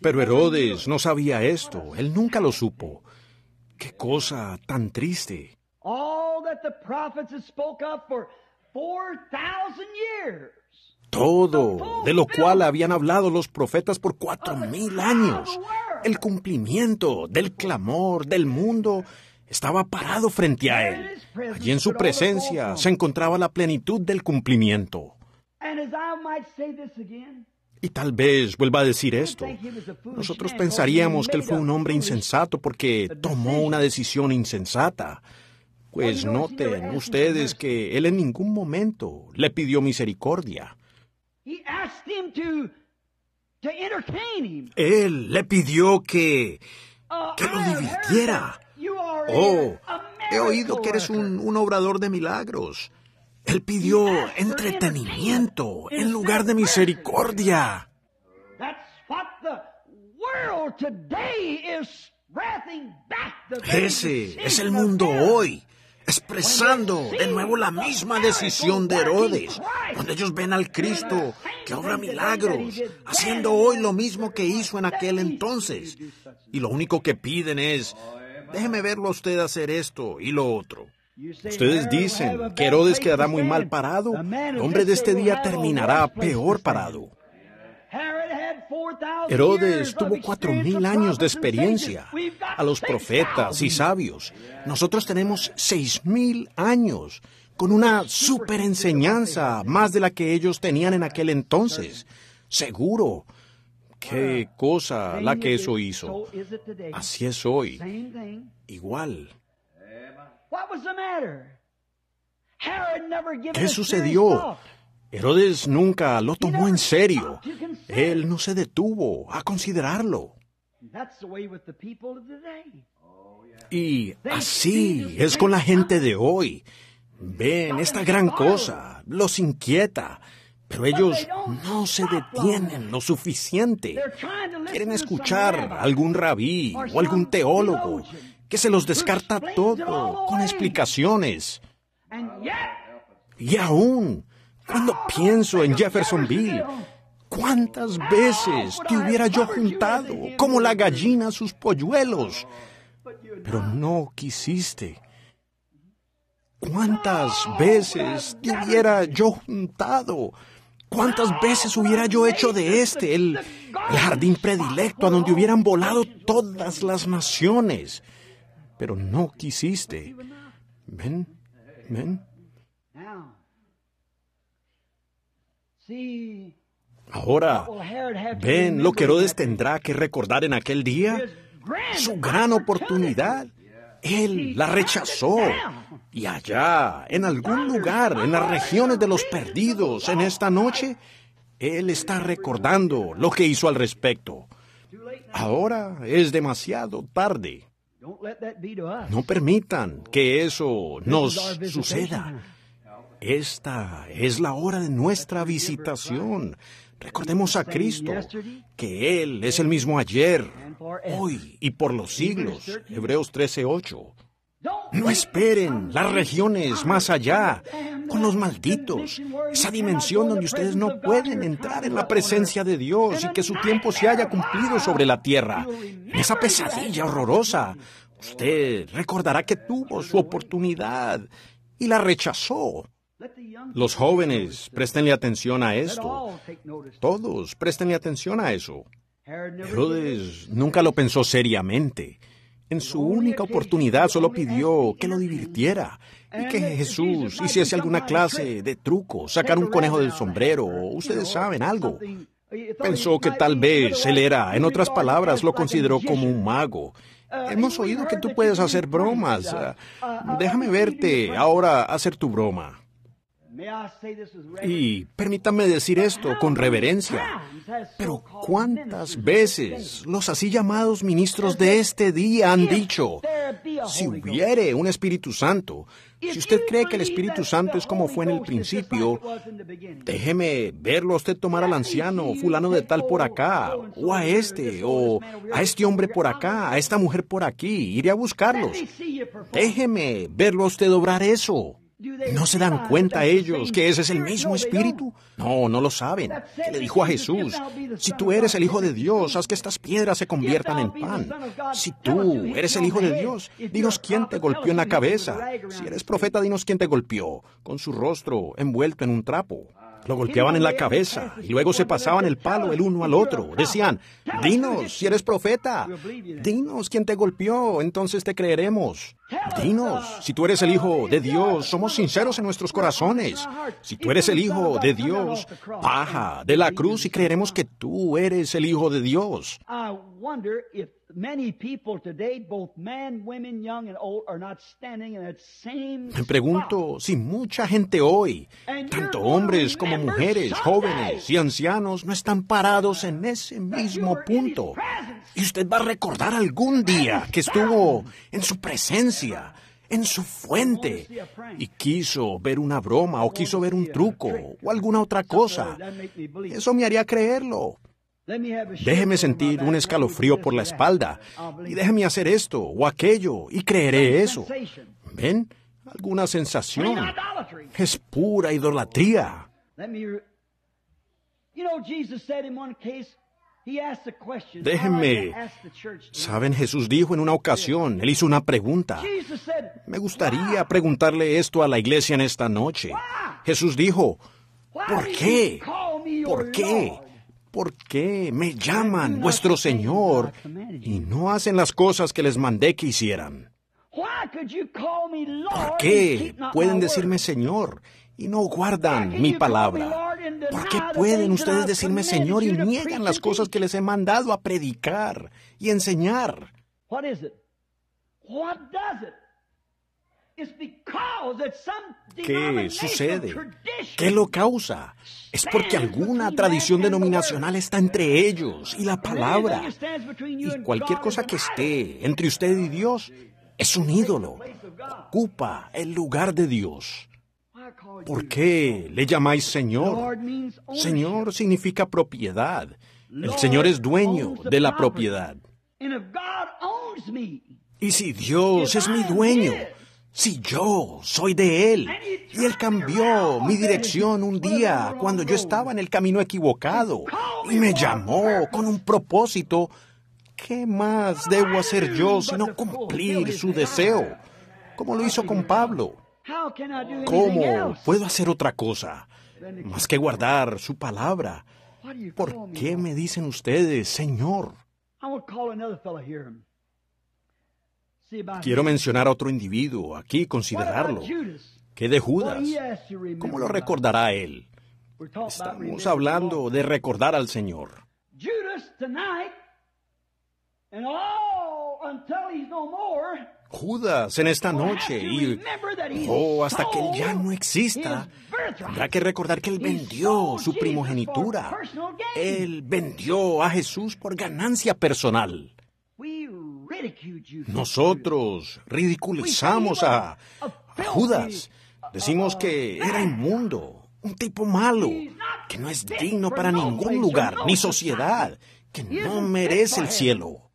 Pero Herodes no sabía esto, él nunca lo supo. Qué cosa tan triste. 4,000 todo de lo cual habían hablado los profetas por cuatro mil años. El cumplimiento del clamor del mundo estaba parado frente a él. Allí en su presencia se encontraba la plenitud del cumplimiento. Y tal vez vuelva a decir esto. Nosotros pensaríamos que él fue un hombre insensato porque tomó una decisión insensata. Pues noten ustedes que él en ningún momento le pidió misericordia. Él le pidió que, oh, que lo divirtiera. Oh, he oído que eres un, un obrador de milagros. Él pidió entretenimiento en lugar de misericordia. Ese es el mundo hoy expresando de nuevo la misma decisión de Herodes, cuando ellos ven al Cristo que obra milagros, haciendo hoy lo mismo que hizo en aquel entonces. Y lo único que piden es, déjeme verlo a usted hacer esto y lo otro. Ustedes dicen que Herodes quedará muy mal parado. El hombre de este día terminará peor parado. Herodes tuvo cuatro mil años de experiencia. A los profetas y sabios. Nosotros tenemos seis mil años con una super enseñanza, más de la que ellos tenían en aquel entonces. Seguro. Qué cosa la que eso hizo. Así es hoy. Igual. ¿Qué sucedió? Herodes nunca lo tomó en serio. Él no se detuvo a considerarlo. Y así es con la gente ah, de hoy. Ven esta gran cosa, los inquieta, pero ellos no se detienen lo suficiente. Quieren escuchar algún rabí o algún teólogo que se los descarta todo con explicaciones. Y aún cuando pienso en Jeffersonville, ¿cuántas veces te hubiera yo juntado como la gallina a sus polluelos? Pero no quisiste. ¿Cuántas veces te hubiera yo juntado? ¿Cuántas veces hubiera yo hecho de este el, jardín predilecto a donde hubieran volado todas las naciones? Pero no quisiste. Ven, ven, Ahora, oh, ¿ven lo que Herodes tendrá que recordar en aquel día? Su gran oportunidad. Él la rechazó. Y allá, en algún lugar, en las regiones de los perdidos, en esta noche, Él está recordando lo que hizo al respecto. Ahora es demasiado tarde. No permitan que eso nos suceda. Esta es la hora de nuestra visitación. Recordemos a Cristo, que Él es el mismo ayer, hoy y por los siglos. Hebreos 13:8. No esperen las regiones más allá, con los malditos, esa dimensión donde ustedes no pueden entrar en la presencia de Dios y que su tiempo se haya cumplido sobre la tierra, esa pesadilla horrorosa. Usted recordará que tuvo su oportunidad y la rechazó. Los jóvenes, prestenle atención a esto. Todos, prestenle atención a eso. Herodes nunca lo pensó seriamente. En su única oportunidad solo pidió que lo divirtiera y que Jesús hiciese alguna clase de truco, sacar un conejo del sombrero, ustedes saben algo. Pensó que tal vez él era, en otras palabras, lo consideró como un mago. Uh, Hemos oído que tú puedes hacer bromas. Ah, uh, uh, déjame verte ahora hacer tu broma. Y permítanme decir esto con reverencia, pero ¿cuántas veces los así llamados ministros de este día han dicho, si hubiere un Espíritu Santo, si usted cree que el Espíritu Santo es como fue en el principio, déjeme verlo a usted tomar al anciano, fulano de tal por acá, o a este, o a este hombre por acá, a esta mujer por aquí, iré a buscarlos. Déjeme verlo a usted obrar eso. ¿No se dan cuenta ellos que ese es el mismo espíritu? No, no lo saben. Le dijo a Jesús, si tú eres el Hijo de Dios, haz que estas piedras se conviertan en pan. Si tú eres el Hijo de Dios, dinos quién te golpeó en la cabeza. Si eres profeta, dinos quién te golpeó, con su rostro envuelto en un trapo. Lo golpeaban en la cabeza y luego se pasaban el palo el uno al otro. Decían, dinos si eres profeta, dinos quién te golpeó, entonces te creeremos. Dinos, si tú eres el Hijo de Dios, somos sinceros en nuestros corazones. Si tú eres el Hijo de Dios, baja de la cruz y creeremos que tú eres el Hijo de Dios. Me pregunto si mucha gente hoy, tanto hombres como mujeres, jóvenes y ancianos, no están parados en ese mismo punto. Y usted va a recordar algún día que estuvo en su presencia, en su fuente, y quiso ver una broma o quiso ver un truco o alguna otra cosa. Eso me haría creerlo, Déjeme sentir un escalofrío por la espalda y déjeme hacer esto o aquello y creeré eso. ¿Ven? Alguna sensación. Es pura idolatría. Déjenme. Saben, Jesús dijo en una ocasión, él hizo una pregunta. Me gustaría preguntarle esto a la iglesia en esta noche. Jesús dijo, ¿por qué? ¿Por qué? por qué me llaman vuestro Señor y no hacen las cosas que les mandé que hicieran? ¿Por qué pueden decirme Señor y no guardan mi palabra? ¿Por qué pueden ustedes decirme Señor y niegan las cosas que les he mandado a predicar y enseñar? ¿Qué es? ¿Qué sucede? ¿Qué lo causa? Es porque alguna tradición denominacional está entre ellos y la palabra. Y cualquier cosa que esté entre usted y Dios es un ídolo. Ocupa el lugar de Dios. ¿Por qué le llamáis Señor? Señor significa propiedad. El Señor es dueño de la propiedad. Y si Dios es mi dueño, si yo soy de Él. Y Él cambió mi dirección un día cuando yo estaba en el camino equivocado y me llamó con un propósito. ¿Qué más debo hacer yo sino cumplir su deseo? Como lo hizo con Pablo. ¿Cómo puedo hacer otra cosa más que guardar su palabra? ¿Por qué me dicen ustedes, Señor? Quiero mencionar a otro individuo aquí, considerarlo. ¿Qué de Judas? ¿Cómo lo recordará él? Estamos hablando de recordar al Señor. Judas oh, en esta noche y oh, hasta que él ya no exista, habrá que recordar que él vendió su primogenitura. Él vendió a Jesús por ganancia personal. Nosotros ridiculizamos a, Judas. Decimos que era inmundo, un tipo malo, que no es digno para ningún lugar ni sociedad, que no merece el cielo.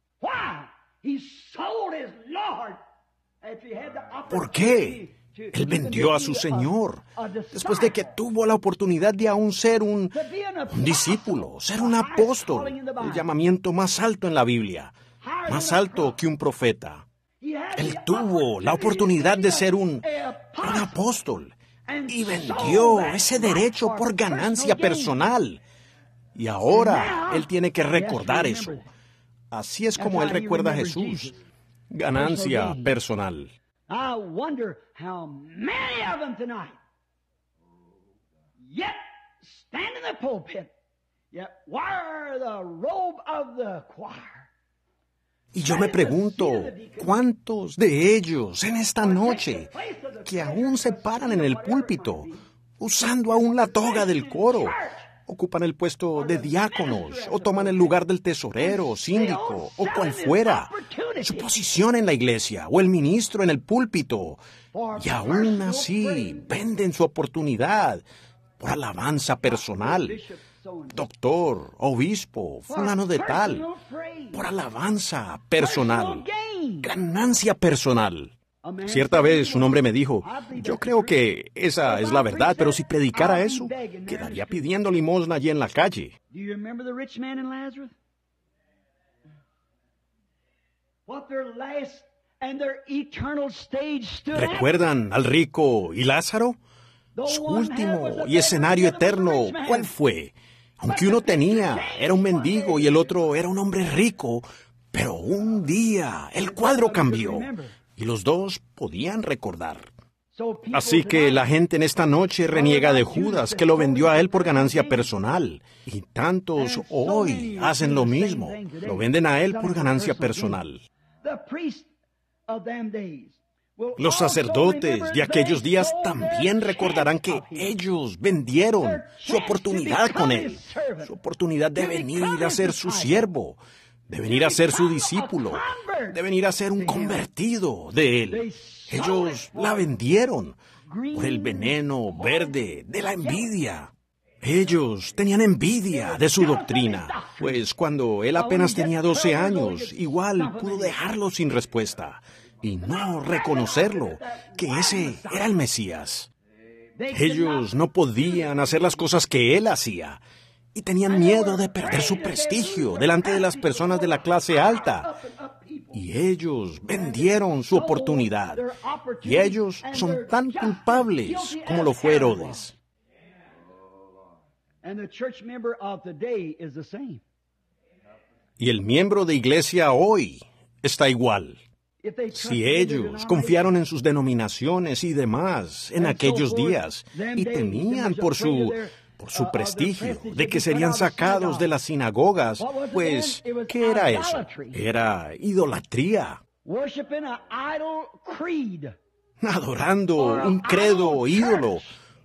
¿Por qué? Él vendió a su Señor después de que tuvo la oportunidad de aún ser un, un discípulo, ser un apóstol, el llamamiento más alto en la Biblia más alto que un profeta. Él tuvo la oportunidad de ser un, apóstol y vendió ese derecho por ganancia personal. Y ahora él tiene que recordar eso. Así es como él recuerda a Jesús. Ganancia personal. stand the pulpit, wear the robe of the choir. Y yo me pregunto, ¿cuántos de ellos en esta noche que aún se paran en el púlpito, usando aún la toga del coro, ocupan el puesto de diáconos o toman el lugar del tesorero, síndico o cual fuera, su posición en la iglesia o el ministro en el púlpito, y aún así venden su oportunidad por alabanza personal? doctor, obispo, fulano de tal, por alabanza personal, ganancia personal. Cierta vez un hombre me dijo, yo creo que esa es la verdad, pero si predicara eso, quedaría pidiendo limosna allí en la calle. ¿Recuerdan al rico y Lázaro? Su último y escenario eterno, ¿cuál fue? Aunque uno tenía, era un mendigo y el otro era un hombre rico, pero un día el cuadro cambió y los dos podían recordar. Así que la gente en esta noche reniega de Judas, que lo vendió a él por ganancia personal. Y tantos hoy hacen lo mismo, lo venden a él por ganancia personal. Los oh, sacerdotes de aquellos días también recordarán que ellos vendieron su oportunidad con Él, su oportunidad de venir a ser su siervo, de venir a ser su discípulo, de venir a ser un convertido de Él. Ellos la vendieron por el veneno verde de la envidia. Ellos tenían envidia de su doctrina, pues cuando él apenas tenía 12 años, igual pudo dejarlo sin respuesta y no reconocerlo, que ese era el Mesías. Ellos no podían hacer las cosas que él hacía y tenían miedo de perder su prestigio delante de las personas de la clase alta. Y ellos vendieron su oportunidad. Y ellos son tan culpables como lo fue Herodes. Y el miembro de iglesia hoy está igual. Si ellos confiaron en sus denominaciones y demás en aquellos días y temían por su uh, prestigio, de que serían sacados de las sinagogas, pues, ¿qué era eso? Era idolatría. Adorando un credo ídolo,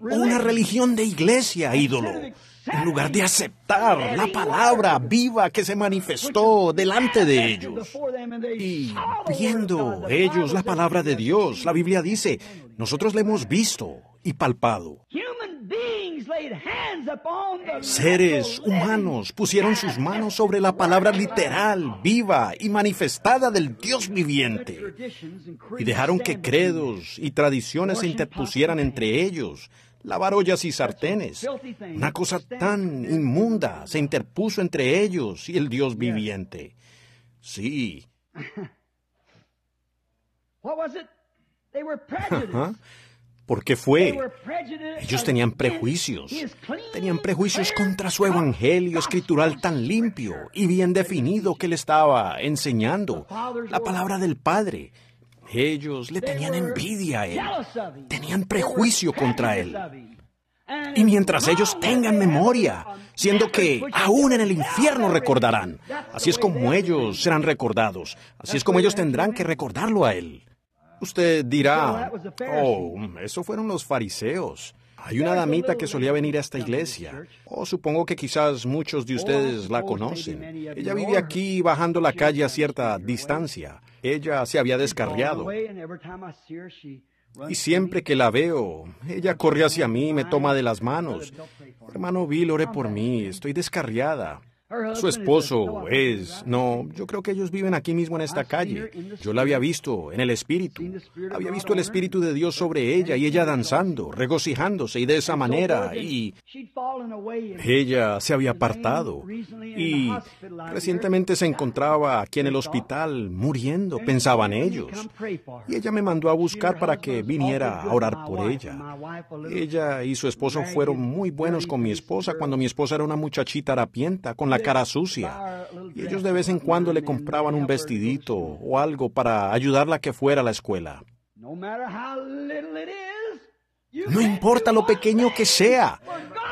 o una religión de iglesia ídolo, en lugar de aceptar la palabra viva que se manifestó delante de ellos. Y viendo ellos la palabra de Dios, la Biblia dice, nosotros la hemos visto y palpado. Seres humanos pusieron sus manos sobre la palabra literal, viva y manifestada del Dios viviente y dejaron que credos y tradiciones se interpusieran entre ellos lavar ollas y sartenes. Una cosa tan inmunda se interpuso entre ellos y el Dios viviente. Sí. ¿Por qué fue? Ellos tenían prejuicios. Tenían prejuicios contra su evangelio escritural tan limpio y bien definido que le estaba enseñando, la palabra del Padre, ellos le tenían envidia a él, tenían prejuicio contra él. Y mientras ellos tengan memoria, siendo que aún en el infierno recordarán, así es como ellos serán recordados, así es como ellos tendrán que recordarlo a él. Usted dirá, oh, eso fueron los fariseos. Hay una damita que solía venir a esta iglesia. ...o oh, supongo que quizás muchos de oh, ustedes la oh, conocen. Ella vive aquí bajando la calle a cierta distancia. Ella se había descarriado. Y siempre que la veo, ella corre hacia mí y me toma de las manos. Hermano Bill, ore por mí, estoy descarriada. Su esposo es... No, yo creo que ellos viven aquí mismo en esta calle. Yo la había visto en el espíritu. Había visto el espíritu de Dios sobre ella y ella danzando, regocijándose y de esa manera. Y ella se había apartado y recientemente se encontraba aquí en el hospital muriendo, pensaban ellos. Y ella me mandó a buscar para que viniera a orar por ella. Ella y su esposo fueron muy buenos con mi esposa cuando mi esposa era una muchachita harapienta, cara sucia. Y ellos de vez en cuando le compraban un vestidito o algo para ayudarla a que fuera a la escuela. No importa lo pequeño que sea,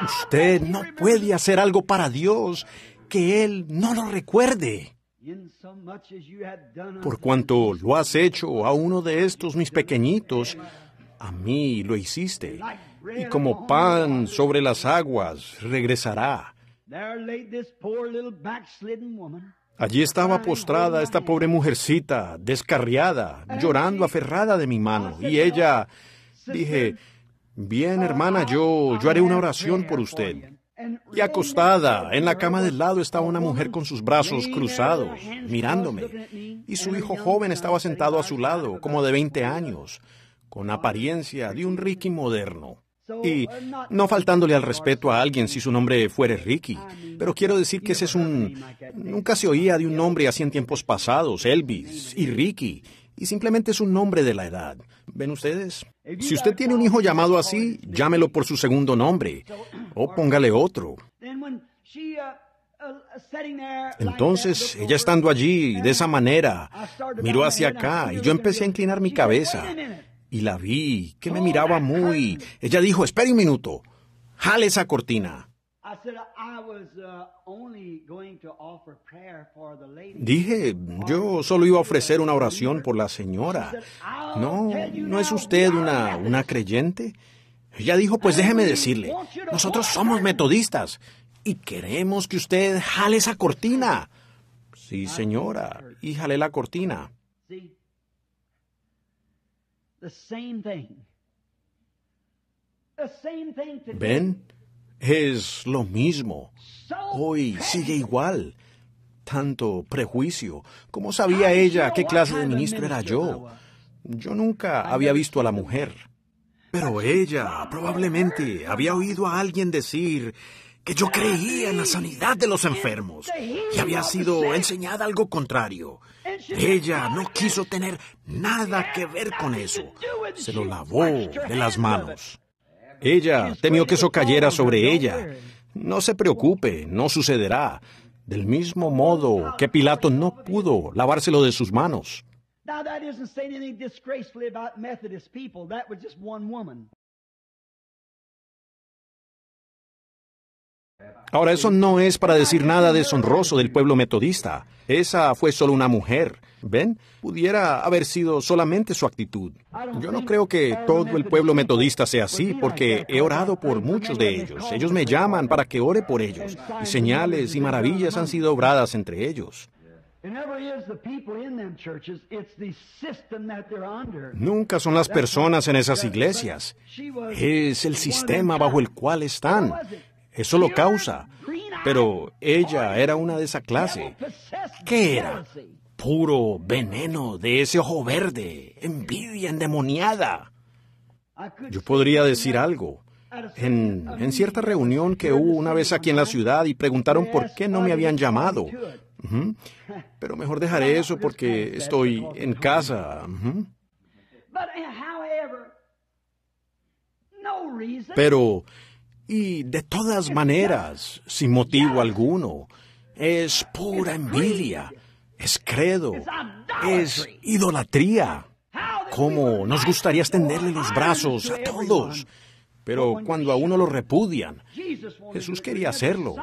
usted no puede hacer algo para Dios que Él no lo recuerde. Por cuanto lo has hecho a uno de estos mis pequeñitos, a mí lo hiciste, y como pan sobre las aguas regresará. Allí estaba postrada esta pobre mujercita, descarriada, llorando, aferrada de mi mano. Y ella, dije, bien uh, hermana, yo, yo haré una oración por usted. Y acostada, en la cama del lado estaba una mujer con sus brazos cruzados, mirándome. Y su hijo joven estaba sentado a su lado, como de 20 años, con apariencia de un Ricky moderno. Y no faltándole al respeto a alguien si su nombre fuere Ricky, pero quiero decir que ese es un... Nunca se oía de un nombre así en tiempos pasados, Elvis y Ricky, y simplemente es un nombre de la edad. ¿Ven ustedes? Si usted tiene un hijo llamado así, llámelo por su segundo nombre o póngale otro. Entonces, ella estando allí, de esa manera, miró hacia acá y yo empecé a inclinar mi cabeza y la vi, que me miraba muy. Ella dijo, espere un minuto, jale esa cortina. Uh, Dije, yo solo iba a ofrecer una oración por la señora. No, ¿no es usted una, creyente? Ella dijo, pues déjeme decirle, nosotros somos metodistas y queremos que usted jale esa cortina. Sí, señora, y jale la cortina. ¿Ven? Es lo mismo. Hoy sigue igual. Tanto prejuicio. ¿Cómo sabía ella qué clase de ministro era yo? Yo nunca había visto a la mujer. Pero ella probablemente había oído a alguien decir que yo creía en la sanidad de los enfermos y había sido enseñada algo contrario. Ella no quiso tener nada que ver con eso. Se lo lavó de las manos. Ella temió que eso cayera sobre ella. No se preocupe, no sucederá. Del mismo modo que Pilato no pudo lavárselo de sus manos. Ahora, eso no es para decir nada deshonroso del pueblo metodista. Esa fue solo una mujer. ¿Ven? Pudiera haber sido solamente su actitud. Yo no creo que todo el pueblo metodista sea así, porque he orado por muchos de ellos. Ellos me llaman para que ore por ellos. Y señales y maravillas han sido obradas entre ellos. Nunca son las personas en esas iglesias. Es el sistema bajo el cual están. Eso lo causa. Pero ella era una de esa clase. ¿Qué era? Puro veneno de ese ojo verde, envidia endemoniada. Yo podría decir algo. En, cierta reunión que hubo una vez aquí en la ciudad y preguntaron por qué no me habían llamado. Pero mejor dejaré eso porque estoy en casa. Pero y de todas maneras, sin motivo alguno, es pura envidia, es credo, es idolatría. ¿Cómo nos gustaría extenderle los brazos a todos? Pero cuando a uno lo repudian, Jesús quería hacerlo.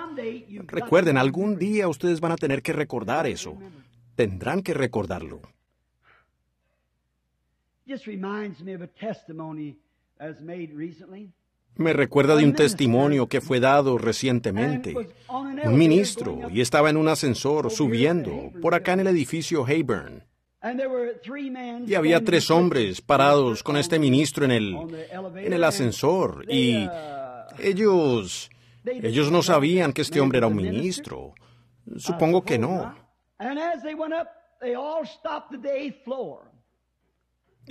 Recuerden, algún día ustedes van a tener que recordar eso. Tendrán que recordarlo. me a me recuerda de un testimonio que fue dado recientemente. Pues, oh, un ministro, y estaba en un ascensor oh, subiendo por acá en el edificio Hayburn. Y había tres hombres parados con este ministro en el, ascensor y uh, ellos, ellos no sabían que este hombre era un ministro. Ah, supongo que no.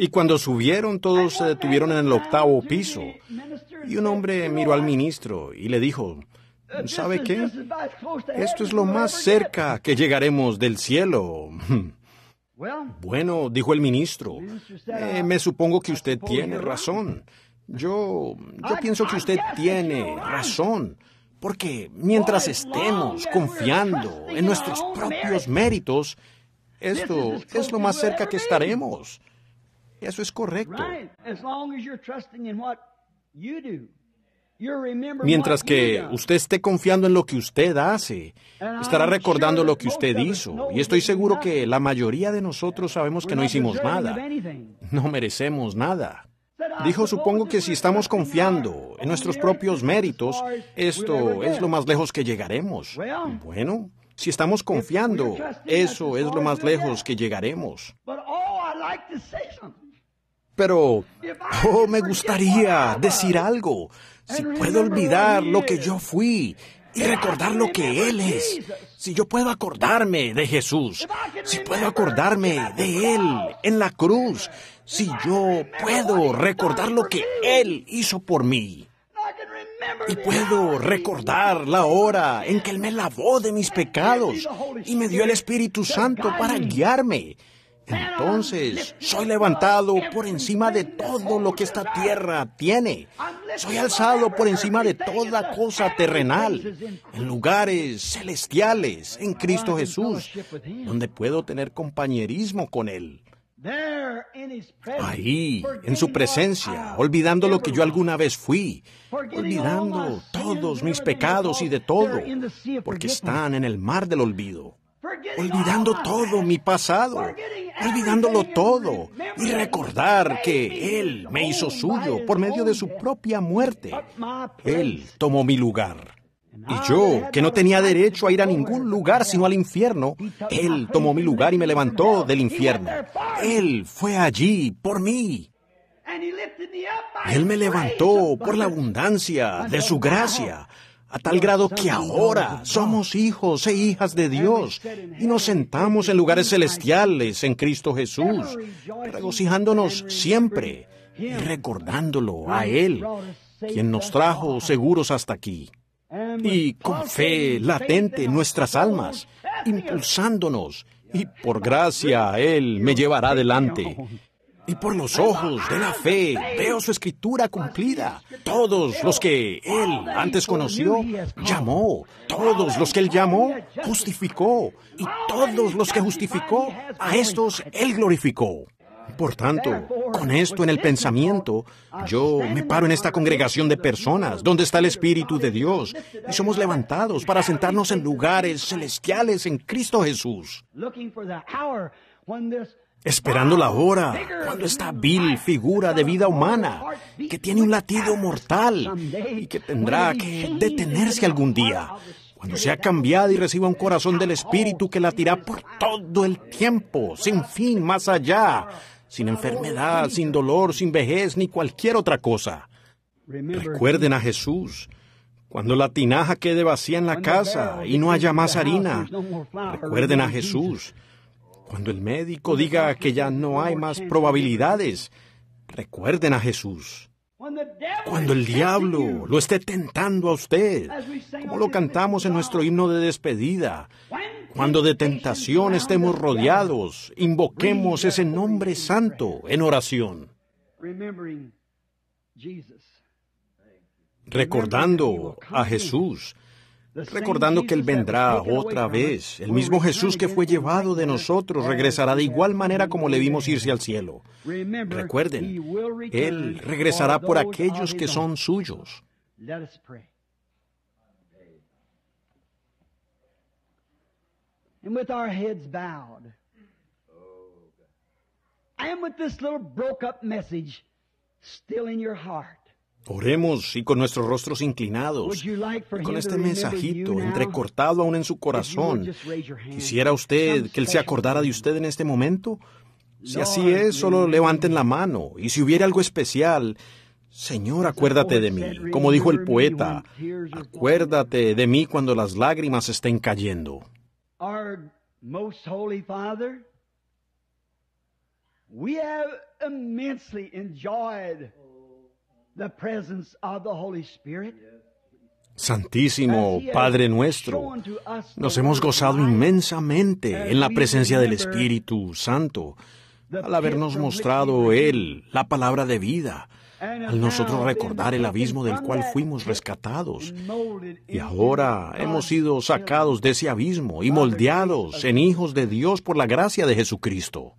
Y cuando subieron, todos se eh, detuvieron en el octavo piso. Y un hombre miró al ministro y le dijo, ¿sabe qué? Esto es lo más cerca que llegaremos del cielo. Bueno, dijo el ministro, eh, me supongo que usted tiene razón. Yo, yo pienso que usted tiene razón. Porque mientras estemos confiando en nuestros propios méritos, esto es lo más cerca que estaremos. Eso es correcto. Mientras que usted esté confiando en lo que usted hace, estará recordando lo que usted hizo. Y estoy seguro que la mayoría de nosotros sabemos que no hicimos nada. No merecemos nada. Dijo, supongo que si estamos confiando en nuestros propios méritos, esto es lo más lejos que llegaremos. Bueno, si estamos confiando, eso es lo más lejos que llegaremos. Oh, pero oh, me gustaría decir algo. Si puedo olvidar lo que yo fui y recordar lo que Él es. Si yo puedo acordarme de Jesús. Si puedo acordarme de Él en la cruz. Si yo puedo recordar lo que Él hizo por mí. Y puedo recordar la hora en que Él me lavó de mis pecados y me dio el Espíritu Santo para guiarme entonces soy levantado por encima de todo lo que esta tierra tiene. Soy alzado por encima de toda cosa terrenal, en lugares celestiales, en Cristo Jesús, donde puedo tener compañerismo con Él. Ahí, en su presencia, olvidando lo que yo alguna vez fui, olvidando todos mis pecados y de todo, porque están en el mar del olvido olvidando todo mi pasado, olvidándolo todo y recordar que Él me hizo suyo por medio de su propia muerte. Él tomó mi lugar. Y yo, que no tenía derecho a ir a ningún lugar sino al infierno, Él tomó mi lugar y me levantó del infierno. Él fue allí por mí. Él me levantó por la abundancia de su gracia a tal grado que ahora somos hijos e hijas de Dios y nos sentamos en lugares celestiales en Cristo Jesús, regocijándonos siempre y recordándolo a Él, quien nos trajo seguros hasta aquí. Y con fe latente en nuestras almas, impulsándonos, y por gracia Él me llevará adelante y por los ojos de la fe veo su escritura cumplida. Todos los que Él antes conoció, llamó. Todos los que Él llamó, justificó. Y todos los que justificó, a estos Él glorificó. Por tanto, con esto en el pensamiento, yo me paro en esta congregación de personas donde está el Espíritu de Dios y somos levantados para sentarnos en lugares celestiales en Cristo Jesús esperando la hora, cuando esta vil figura de vida humana, que tiene un latido mortal y que tendrá que detenerse algún día, cuando sea cambiada y reciba un corazón del Espíritu que latirá por todo el tiempo, sin fin, más allá, sin enfermedad, sin dolor, sin vejez, ni cualquier otra cosa. Recuerden a Jesús. Cuando la tinaja quede vacía en la casa y no haya más harina, recuerden a Jesús. Cuando el médico diga que ya no hay más probabilidades, recuerden a Jesús. Cuando el diablo lo esté tentando a usted, como lo cantamos en nuestro himno de despedida, cuando de tentación estemos rodeados, invoquemos ese nombre santo en oración. Recordando a Jesús, recordando que Él vendrá otra vez. El mismo Jesús que fue llevado de nosotros regresará de igual manera como le vimos irse al cielo. Recuerden, Él regresará por aquellos que son suyos. And with this little broke up message still in your heart. Oremos y con nuestros rostros inclinados, con este mensajito entrecortado aún en su corazón. ¿Quisiera usted que Él se acordara de usted en este momento? Si así es, solo levanten la mano y si hubiera algo especial, Señor, acuérdate de mí, como dijo el poeta, acuérdate de mí cuando las lágrimas estén cayendo. We have immensely enjoyed Santísimo Padre nuestro, nos hemos gozado inmensamente en la presencia del Espíritu Santo, al habernos mostrado Él la palabra de vida, al nosotros recordar el abismo del cual fuimos rescatados. Y ahora hemos sido sacados de ese abismo y moldeados en hijos de Dios por la gracia de Jesucristo.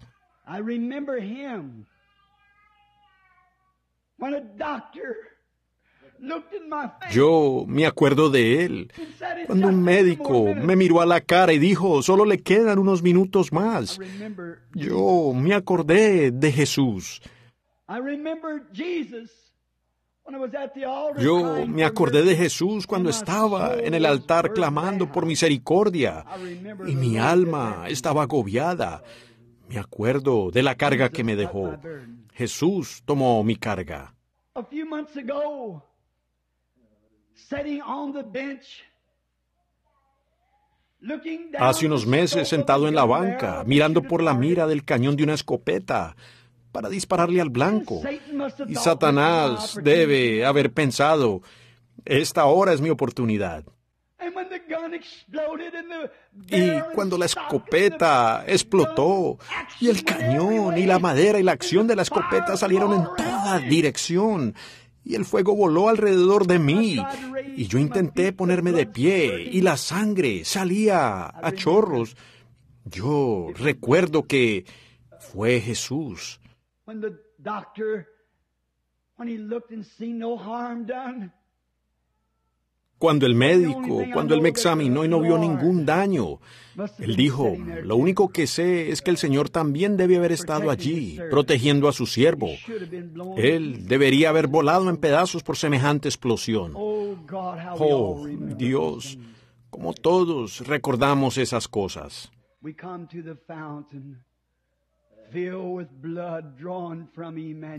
Yo me acuerdo de él, cuando un médico me miró a la cara y dijo, solo le quedan unos minutos más. Yo me acordé de Jesús. Yo me acordé de Jesús cuando estaba en el altar clamando por misericordia y mi alma estaba agobiada. Me acuerdo de la carga que me dejó. Jesús tomó mi carga. Hace unos meses, sentado en la banca, mirando por la mira del cañón de una escopeta para dispararle al blanco. Y Satanás debe haber pensado, esta hora es mi oportunidad. Y cuando la escopeta explotó, y el cañón, y la madera, y la acción de la escopeta salieron en toda dirección, y el fuego voló alrededor de mí, y yo intenté ponerme de pie, y la sangre salía a chorros. Yo recuerdo que fue Jesús. doctor, no cuando el médico, cuando él me examinó y no vio ningún daño, él dijo, lo único que sé es que el Señor también debe haber estado allí, protegiendo a su siervo. Él debería haber volado en pedazos por semejante explosión. Oh, oh Dios, como todos recordamos esas cosas.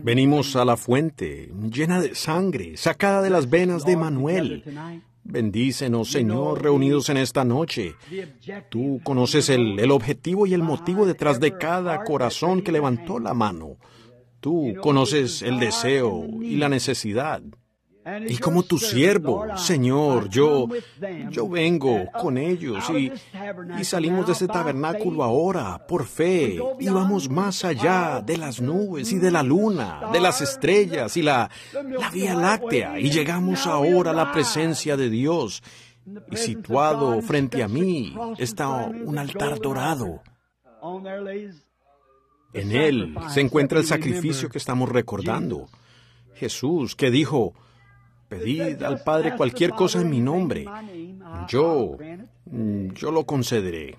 Venimos a la fuente, llena de sangre, sacada de las venas de Manuel. Bendícenos, Señor, reunidos en esta noche. Tú conoces el, objetivo y el motivo detrás de cada corazón que levantó la mano. Tú conoces el deseo y la necesidad. Y como tu siervo, Señor, yo, vengo con ellos y, salimos de este tabernáculo ahora por fe y vamos más allá de las nubes y de la luna, de las estrellas y la, la Vía Láctea y llegamos ahora a la presencia de Dios. Y situado frente a mí está un altar dorado. En él se encuentra el sacrificio que estamos recordando. Jesús que dijo, Pedid al Padre cualquier cosa en mi nombre. Yo, mm, yo lo concederé.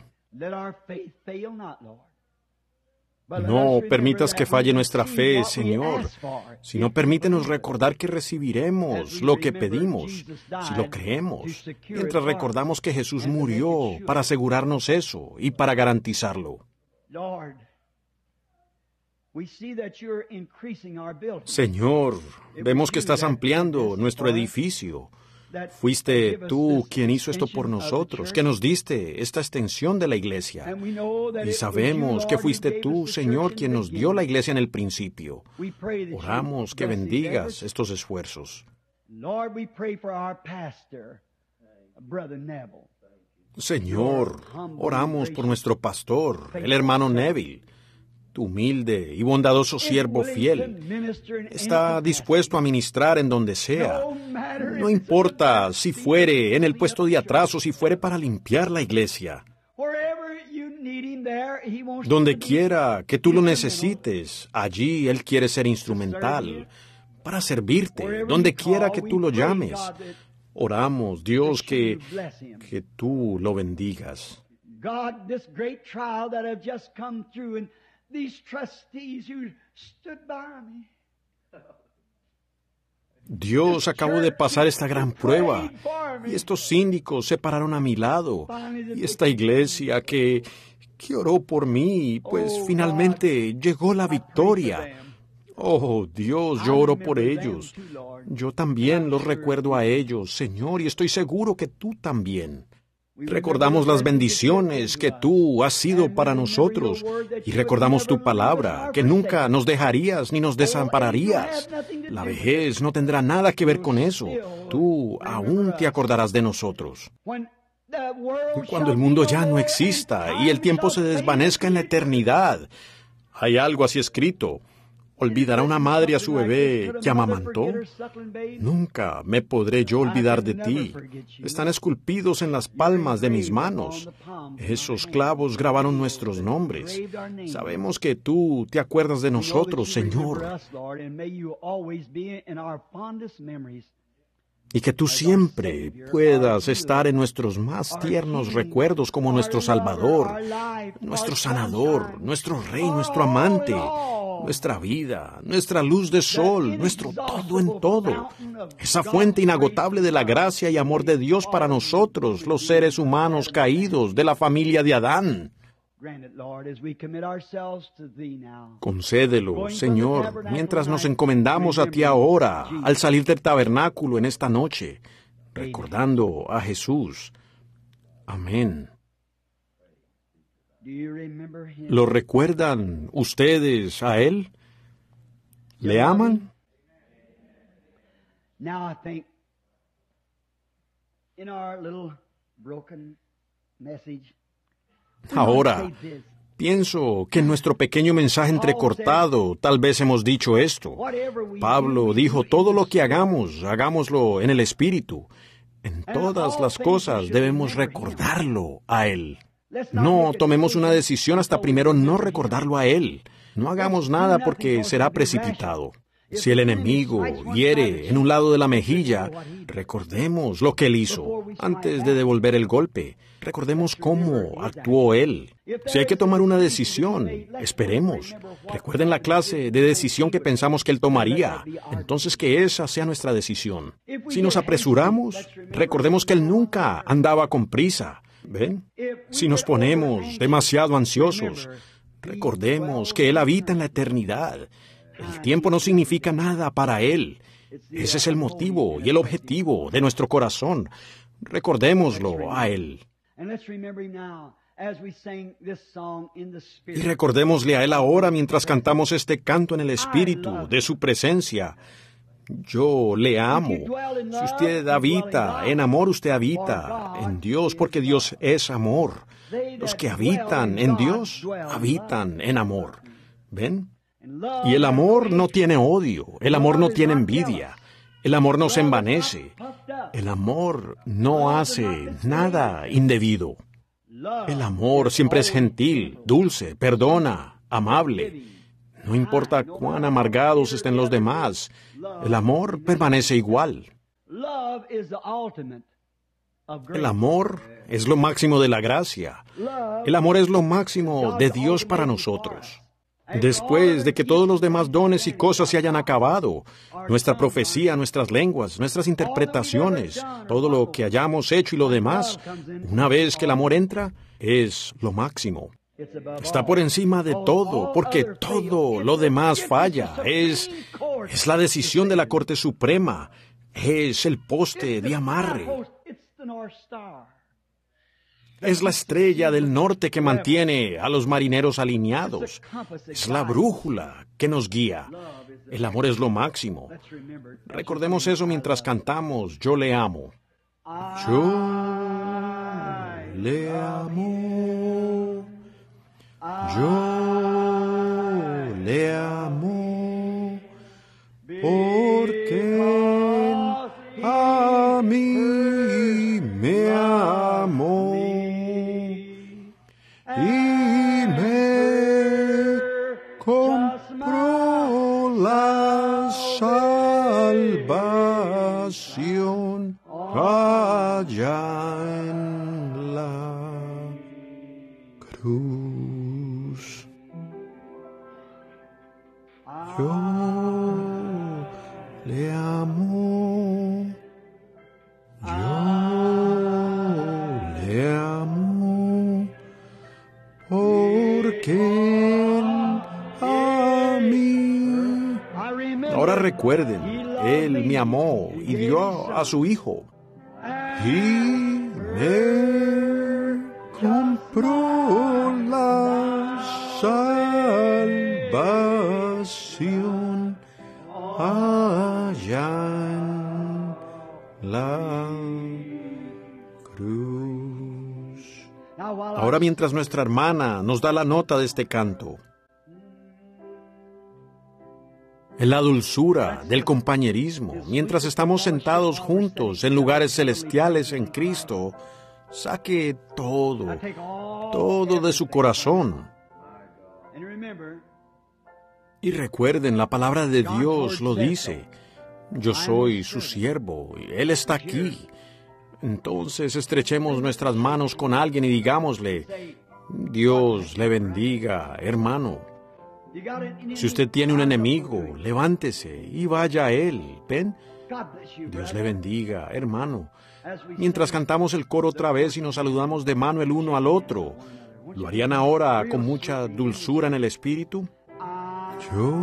No permitas que falle nuestra fe, Señor, sino permítenos recordar que recibiremos lo que pedimos, si lo creemos, mientras recordamos que Jesús murió para asegurarnos eso y para garantizarlo. Señor, vemos que estás ampliando nuestro edificio. Fuiste tú quien hizo esto por nosotros, que nos diste esta extensión de la iglesia. Y sabemos que fuiste tú, Señor, quien nos dio la iglesia en el principio. Oramos que bendigas estos esfuerzos. Señor, oramos por nuestro pastor, el hermano Neville humilde y bondadoso siervo fiel. Está dispuesto a ministrar en donde sea. No importa si fuere en el puesto de atrás o si fuere para limpiar la iglesia. Donde quiera que tú lo necesites, allí Él quiere ser instrumental para servirte, donde quiera que tú lo llames. Oramos, Dios, que, que tú lo bendigas. Dios acabó de pasar esta gran prueba y estos síndicos se pararon a mi lado y esta iglesia que, que oró por mí, pues oh, finalmente llegó la victoria. Oh Dios, yo oro por ellos. Yo también los recuerdo a ellos, Señor, y estoy seguro que tú también. Recordamos las bendiciones que tú has sido para nosotros y recordamos tu palabra, que nunca nos dejarías ni nos desampararías. La vejez no tendrá nada que ver con eso. Tú aún te acordarás de nosotros. Cuando el mundo ya no exista y el tiempo se desvanezca en la eternidad, hay algo así escrito. ¿Olvidará una madre a su bebé que amamantó? Nunca me podré yo olvidar de ti. Están esculpidos en las palmas de mis manos. Esos clavos grabaron nuestros nombres. Sabemos que tú te acuerdas de nosotros, Señor. Y que tú siempre puedas estar en nuestros más tiernos recuerdos como nuestro Salvador, nuestro Sanador, nuestro Rey, nuestro amante nuestra vida, nuestra luz de sol, nuestro todo en todo, esa fuente inagotable de la gracia y amor de Dios para nosotros, los seres humanos caídos de la familia de Adán. Concédelo, Señor, mientras nos encomendamos a ti ahora, al salir del tabernáculo en esta noche, recordando a Jesús. Amén. ¿Lo recuerdan ustedes a Él? ¿Le aman? Ahora, pienso que en nuestro pequeño mensaje oh, entrecortado tal vez hemos dicho esto. Pablo dijo, todo lo que hagamos, hagámoslo en el Espíritu. En todas las cosas debemos recordarlo a Él. No tomemos una decisión hasta primero no recordarlo a Él. No hagamos nada porque será precipitado. Si el enemigo hiere en un lado de la mejilla, recordemos lo que él hizo antes de devolver el golpe. Recordemos cómo actuó él. Si hay que tomar una decisión, esperemos. Recuerden la clase de decisión que pensamos que él tomaría. Entonces que esa sea nuestra decisión. Si nos apresuramos, recordemos que él nunca andaba con prisa. ¿Ven? Si nos ponemos demasiado ansiosos, recordemos que Él habita en la eternidad. El tiempo no significa nada para Él. Ese es el motivo y el objetivo de nuestro corazón. Recordémoslo a Él. Y recordémosle a Él ahora mientras cantamos este canto en el Espíritu de su presencia. Yo le amo. Si usted habita, en amor usted habita, en Dios, porque Dios es amor. Los que habitan en Dios, habitan en amor. ¿Ven? Y el amor no tiene odio, el amor no tiene envidia, el amor no se envanece, el amor no hace nada indebido. El amor siempre es gentil, dulce, perdona, amable. No importa cuán amargados estén los demás, el amor permanece igual. El amor es lo máximo de la gracia. El amor es lo máximo de Dios para nosotros. Después de que todos los demás dones y cosas se hayan acabado, nuestra profecía, nuestras lenguas, nuestras interpretaciones, todo lo que hayamos hecho y lo demás, una vez que el amor entra, es lo máximo. Está por encima de todo, porque todo lo demás falla. Es, es la decisión de la Corte Suprema. Es el poste de amarre. Es la estrella del norte que mantiene a los marineros alineados. Es la brújula que nos guía. El amor es lo máximo. Recordemos eso mientras cantamos Yo le amo. Yo le amo. Joy. Recuerden, Él me amó y dio a su Hijo. Y me compró la salvación allá en cruz. Ahora mientras nuestra hermana nos da la nota de este canto, en la dulzura del compañerismo, mientras estamos sentados juntos en lugares celestiales en Cristo, saque todo, todo de su corazón. Y recuerden, la palabra de Dios lo dice. Yo soy su siervo, y Él está aquí. Entonces estrechemos nuestras manos con alguien y digámosle, Dios le bendiga, hermano. Si usted tiene un enemigo, levántese y vaya a él. Ven. Dios le bendiga, hermano. Mientras cantamos el coro otra vez y nos saludamos de mano el uno al otro, ¿lo harían ahora con mucha dulzura en el espíritu? Yo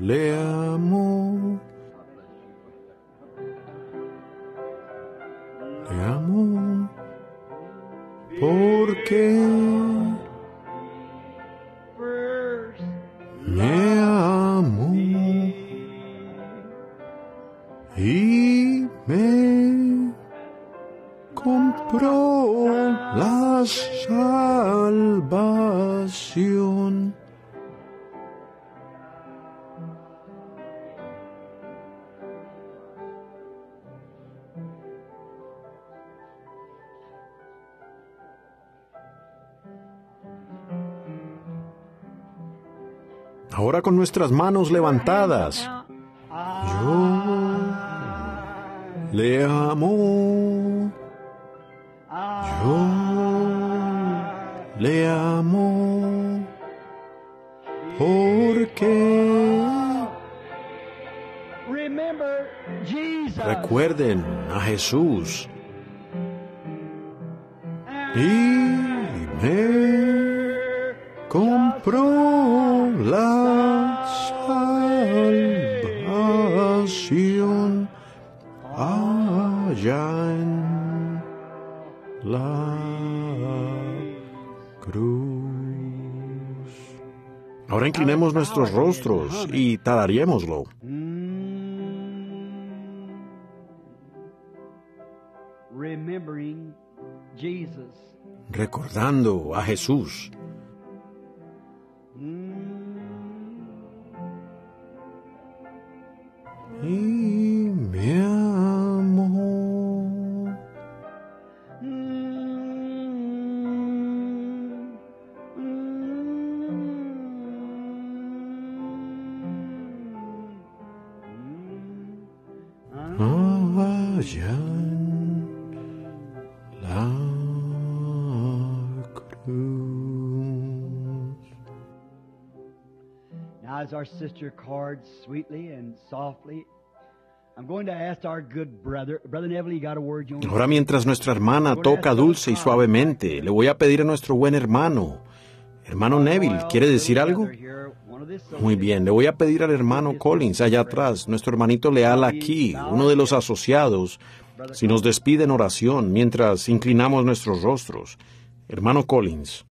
le amo. Le amo. Porque Yeah. con nuestras manos levantadas. Yo le amo. Yo le amo. Porque... Recuerden a Jesús. nuestros rostros y talaríamoslo. Recordando a Jesús. sister Ahora mientras nuestra hermana toca dulce y suavemente, le voy a pedir a nuestro buen hermano, hermano Neville, ¿quiere decir algo? Muy bien, le voy a pedir al hermano Collins allá atrás, nuestro hermanito leal aquí, uno de los asociados, si nos despide en oración mientras inclinamos nuestros rostros. Hermano Collins.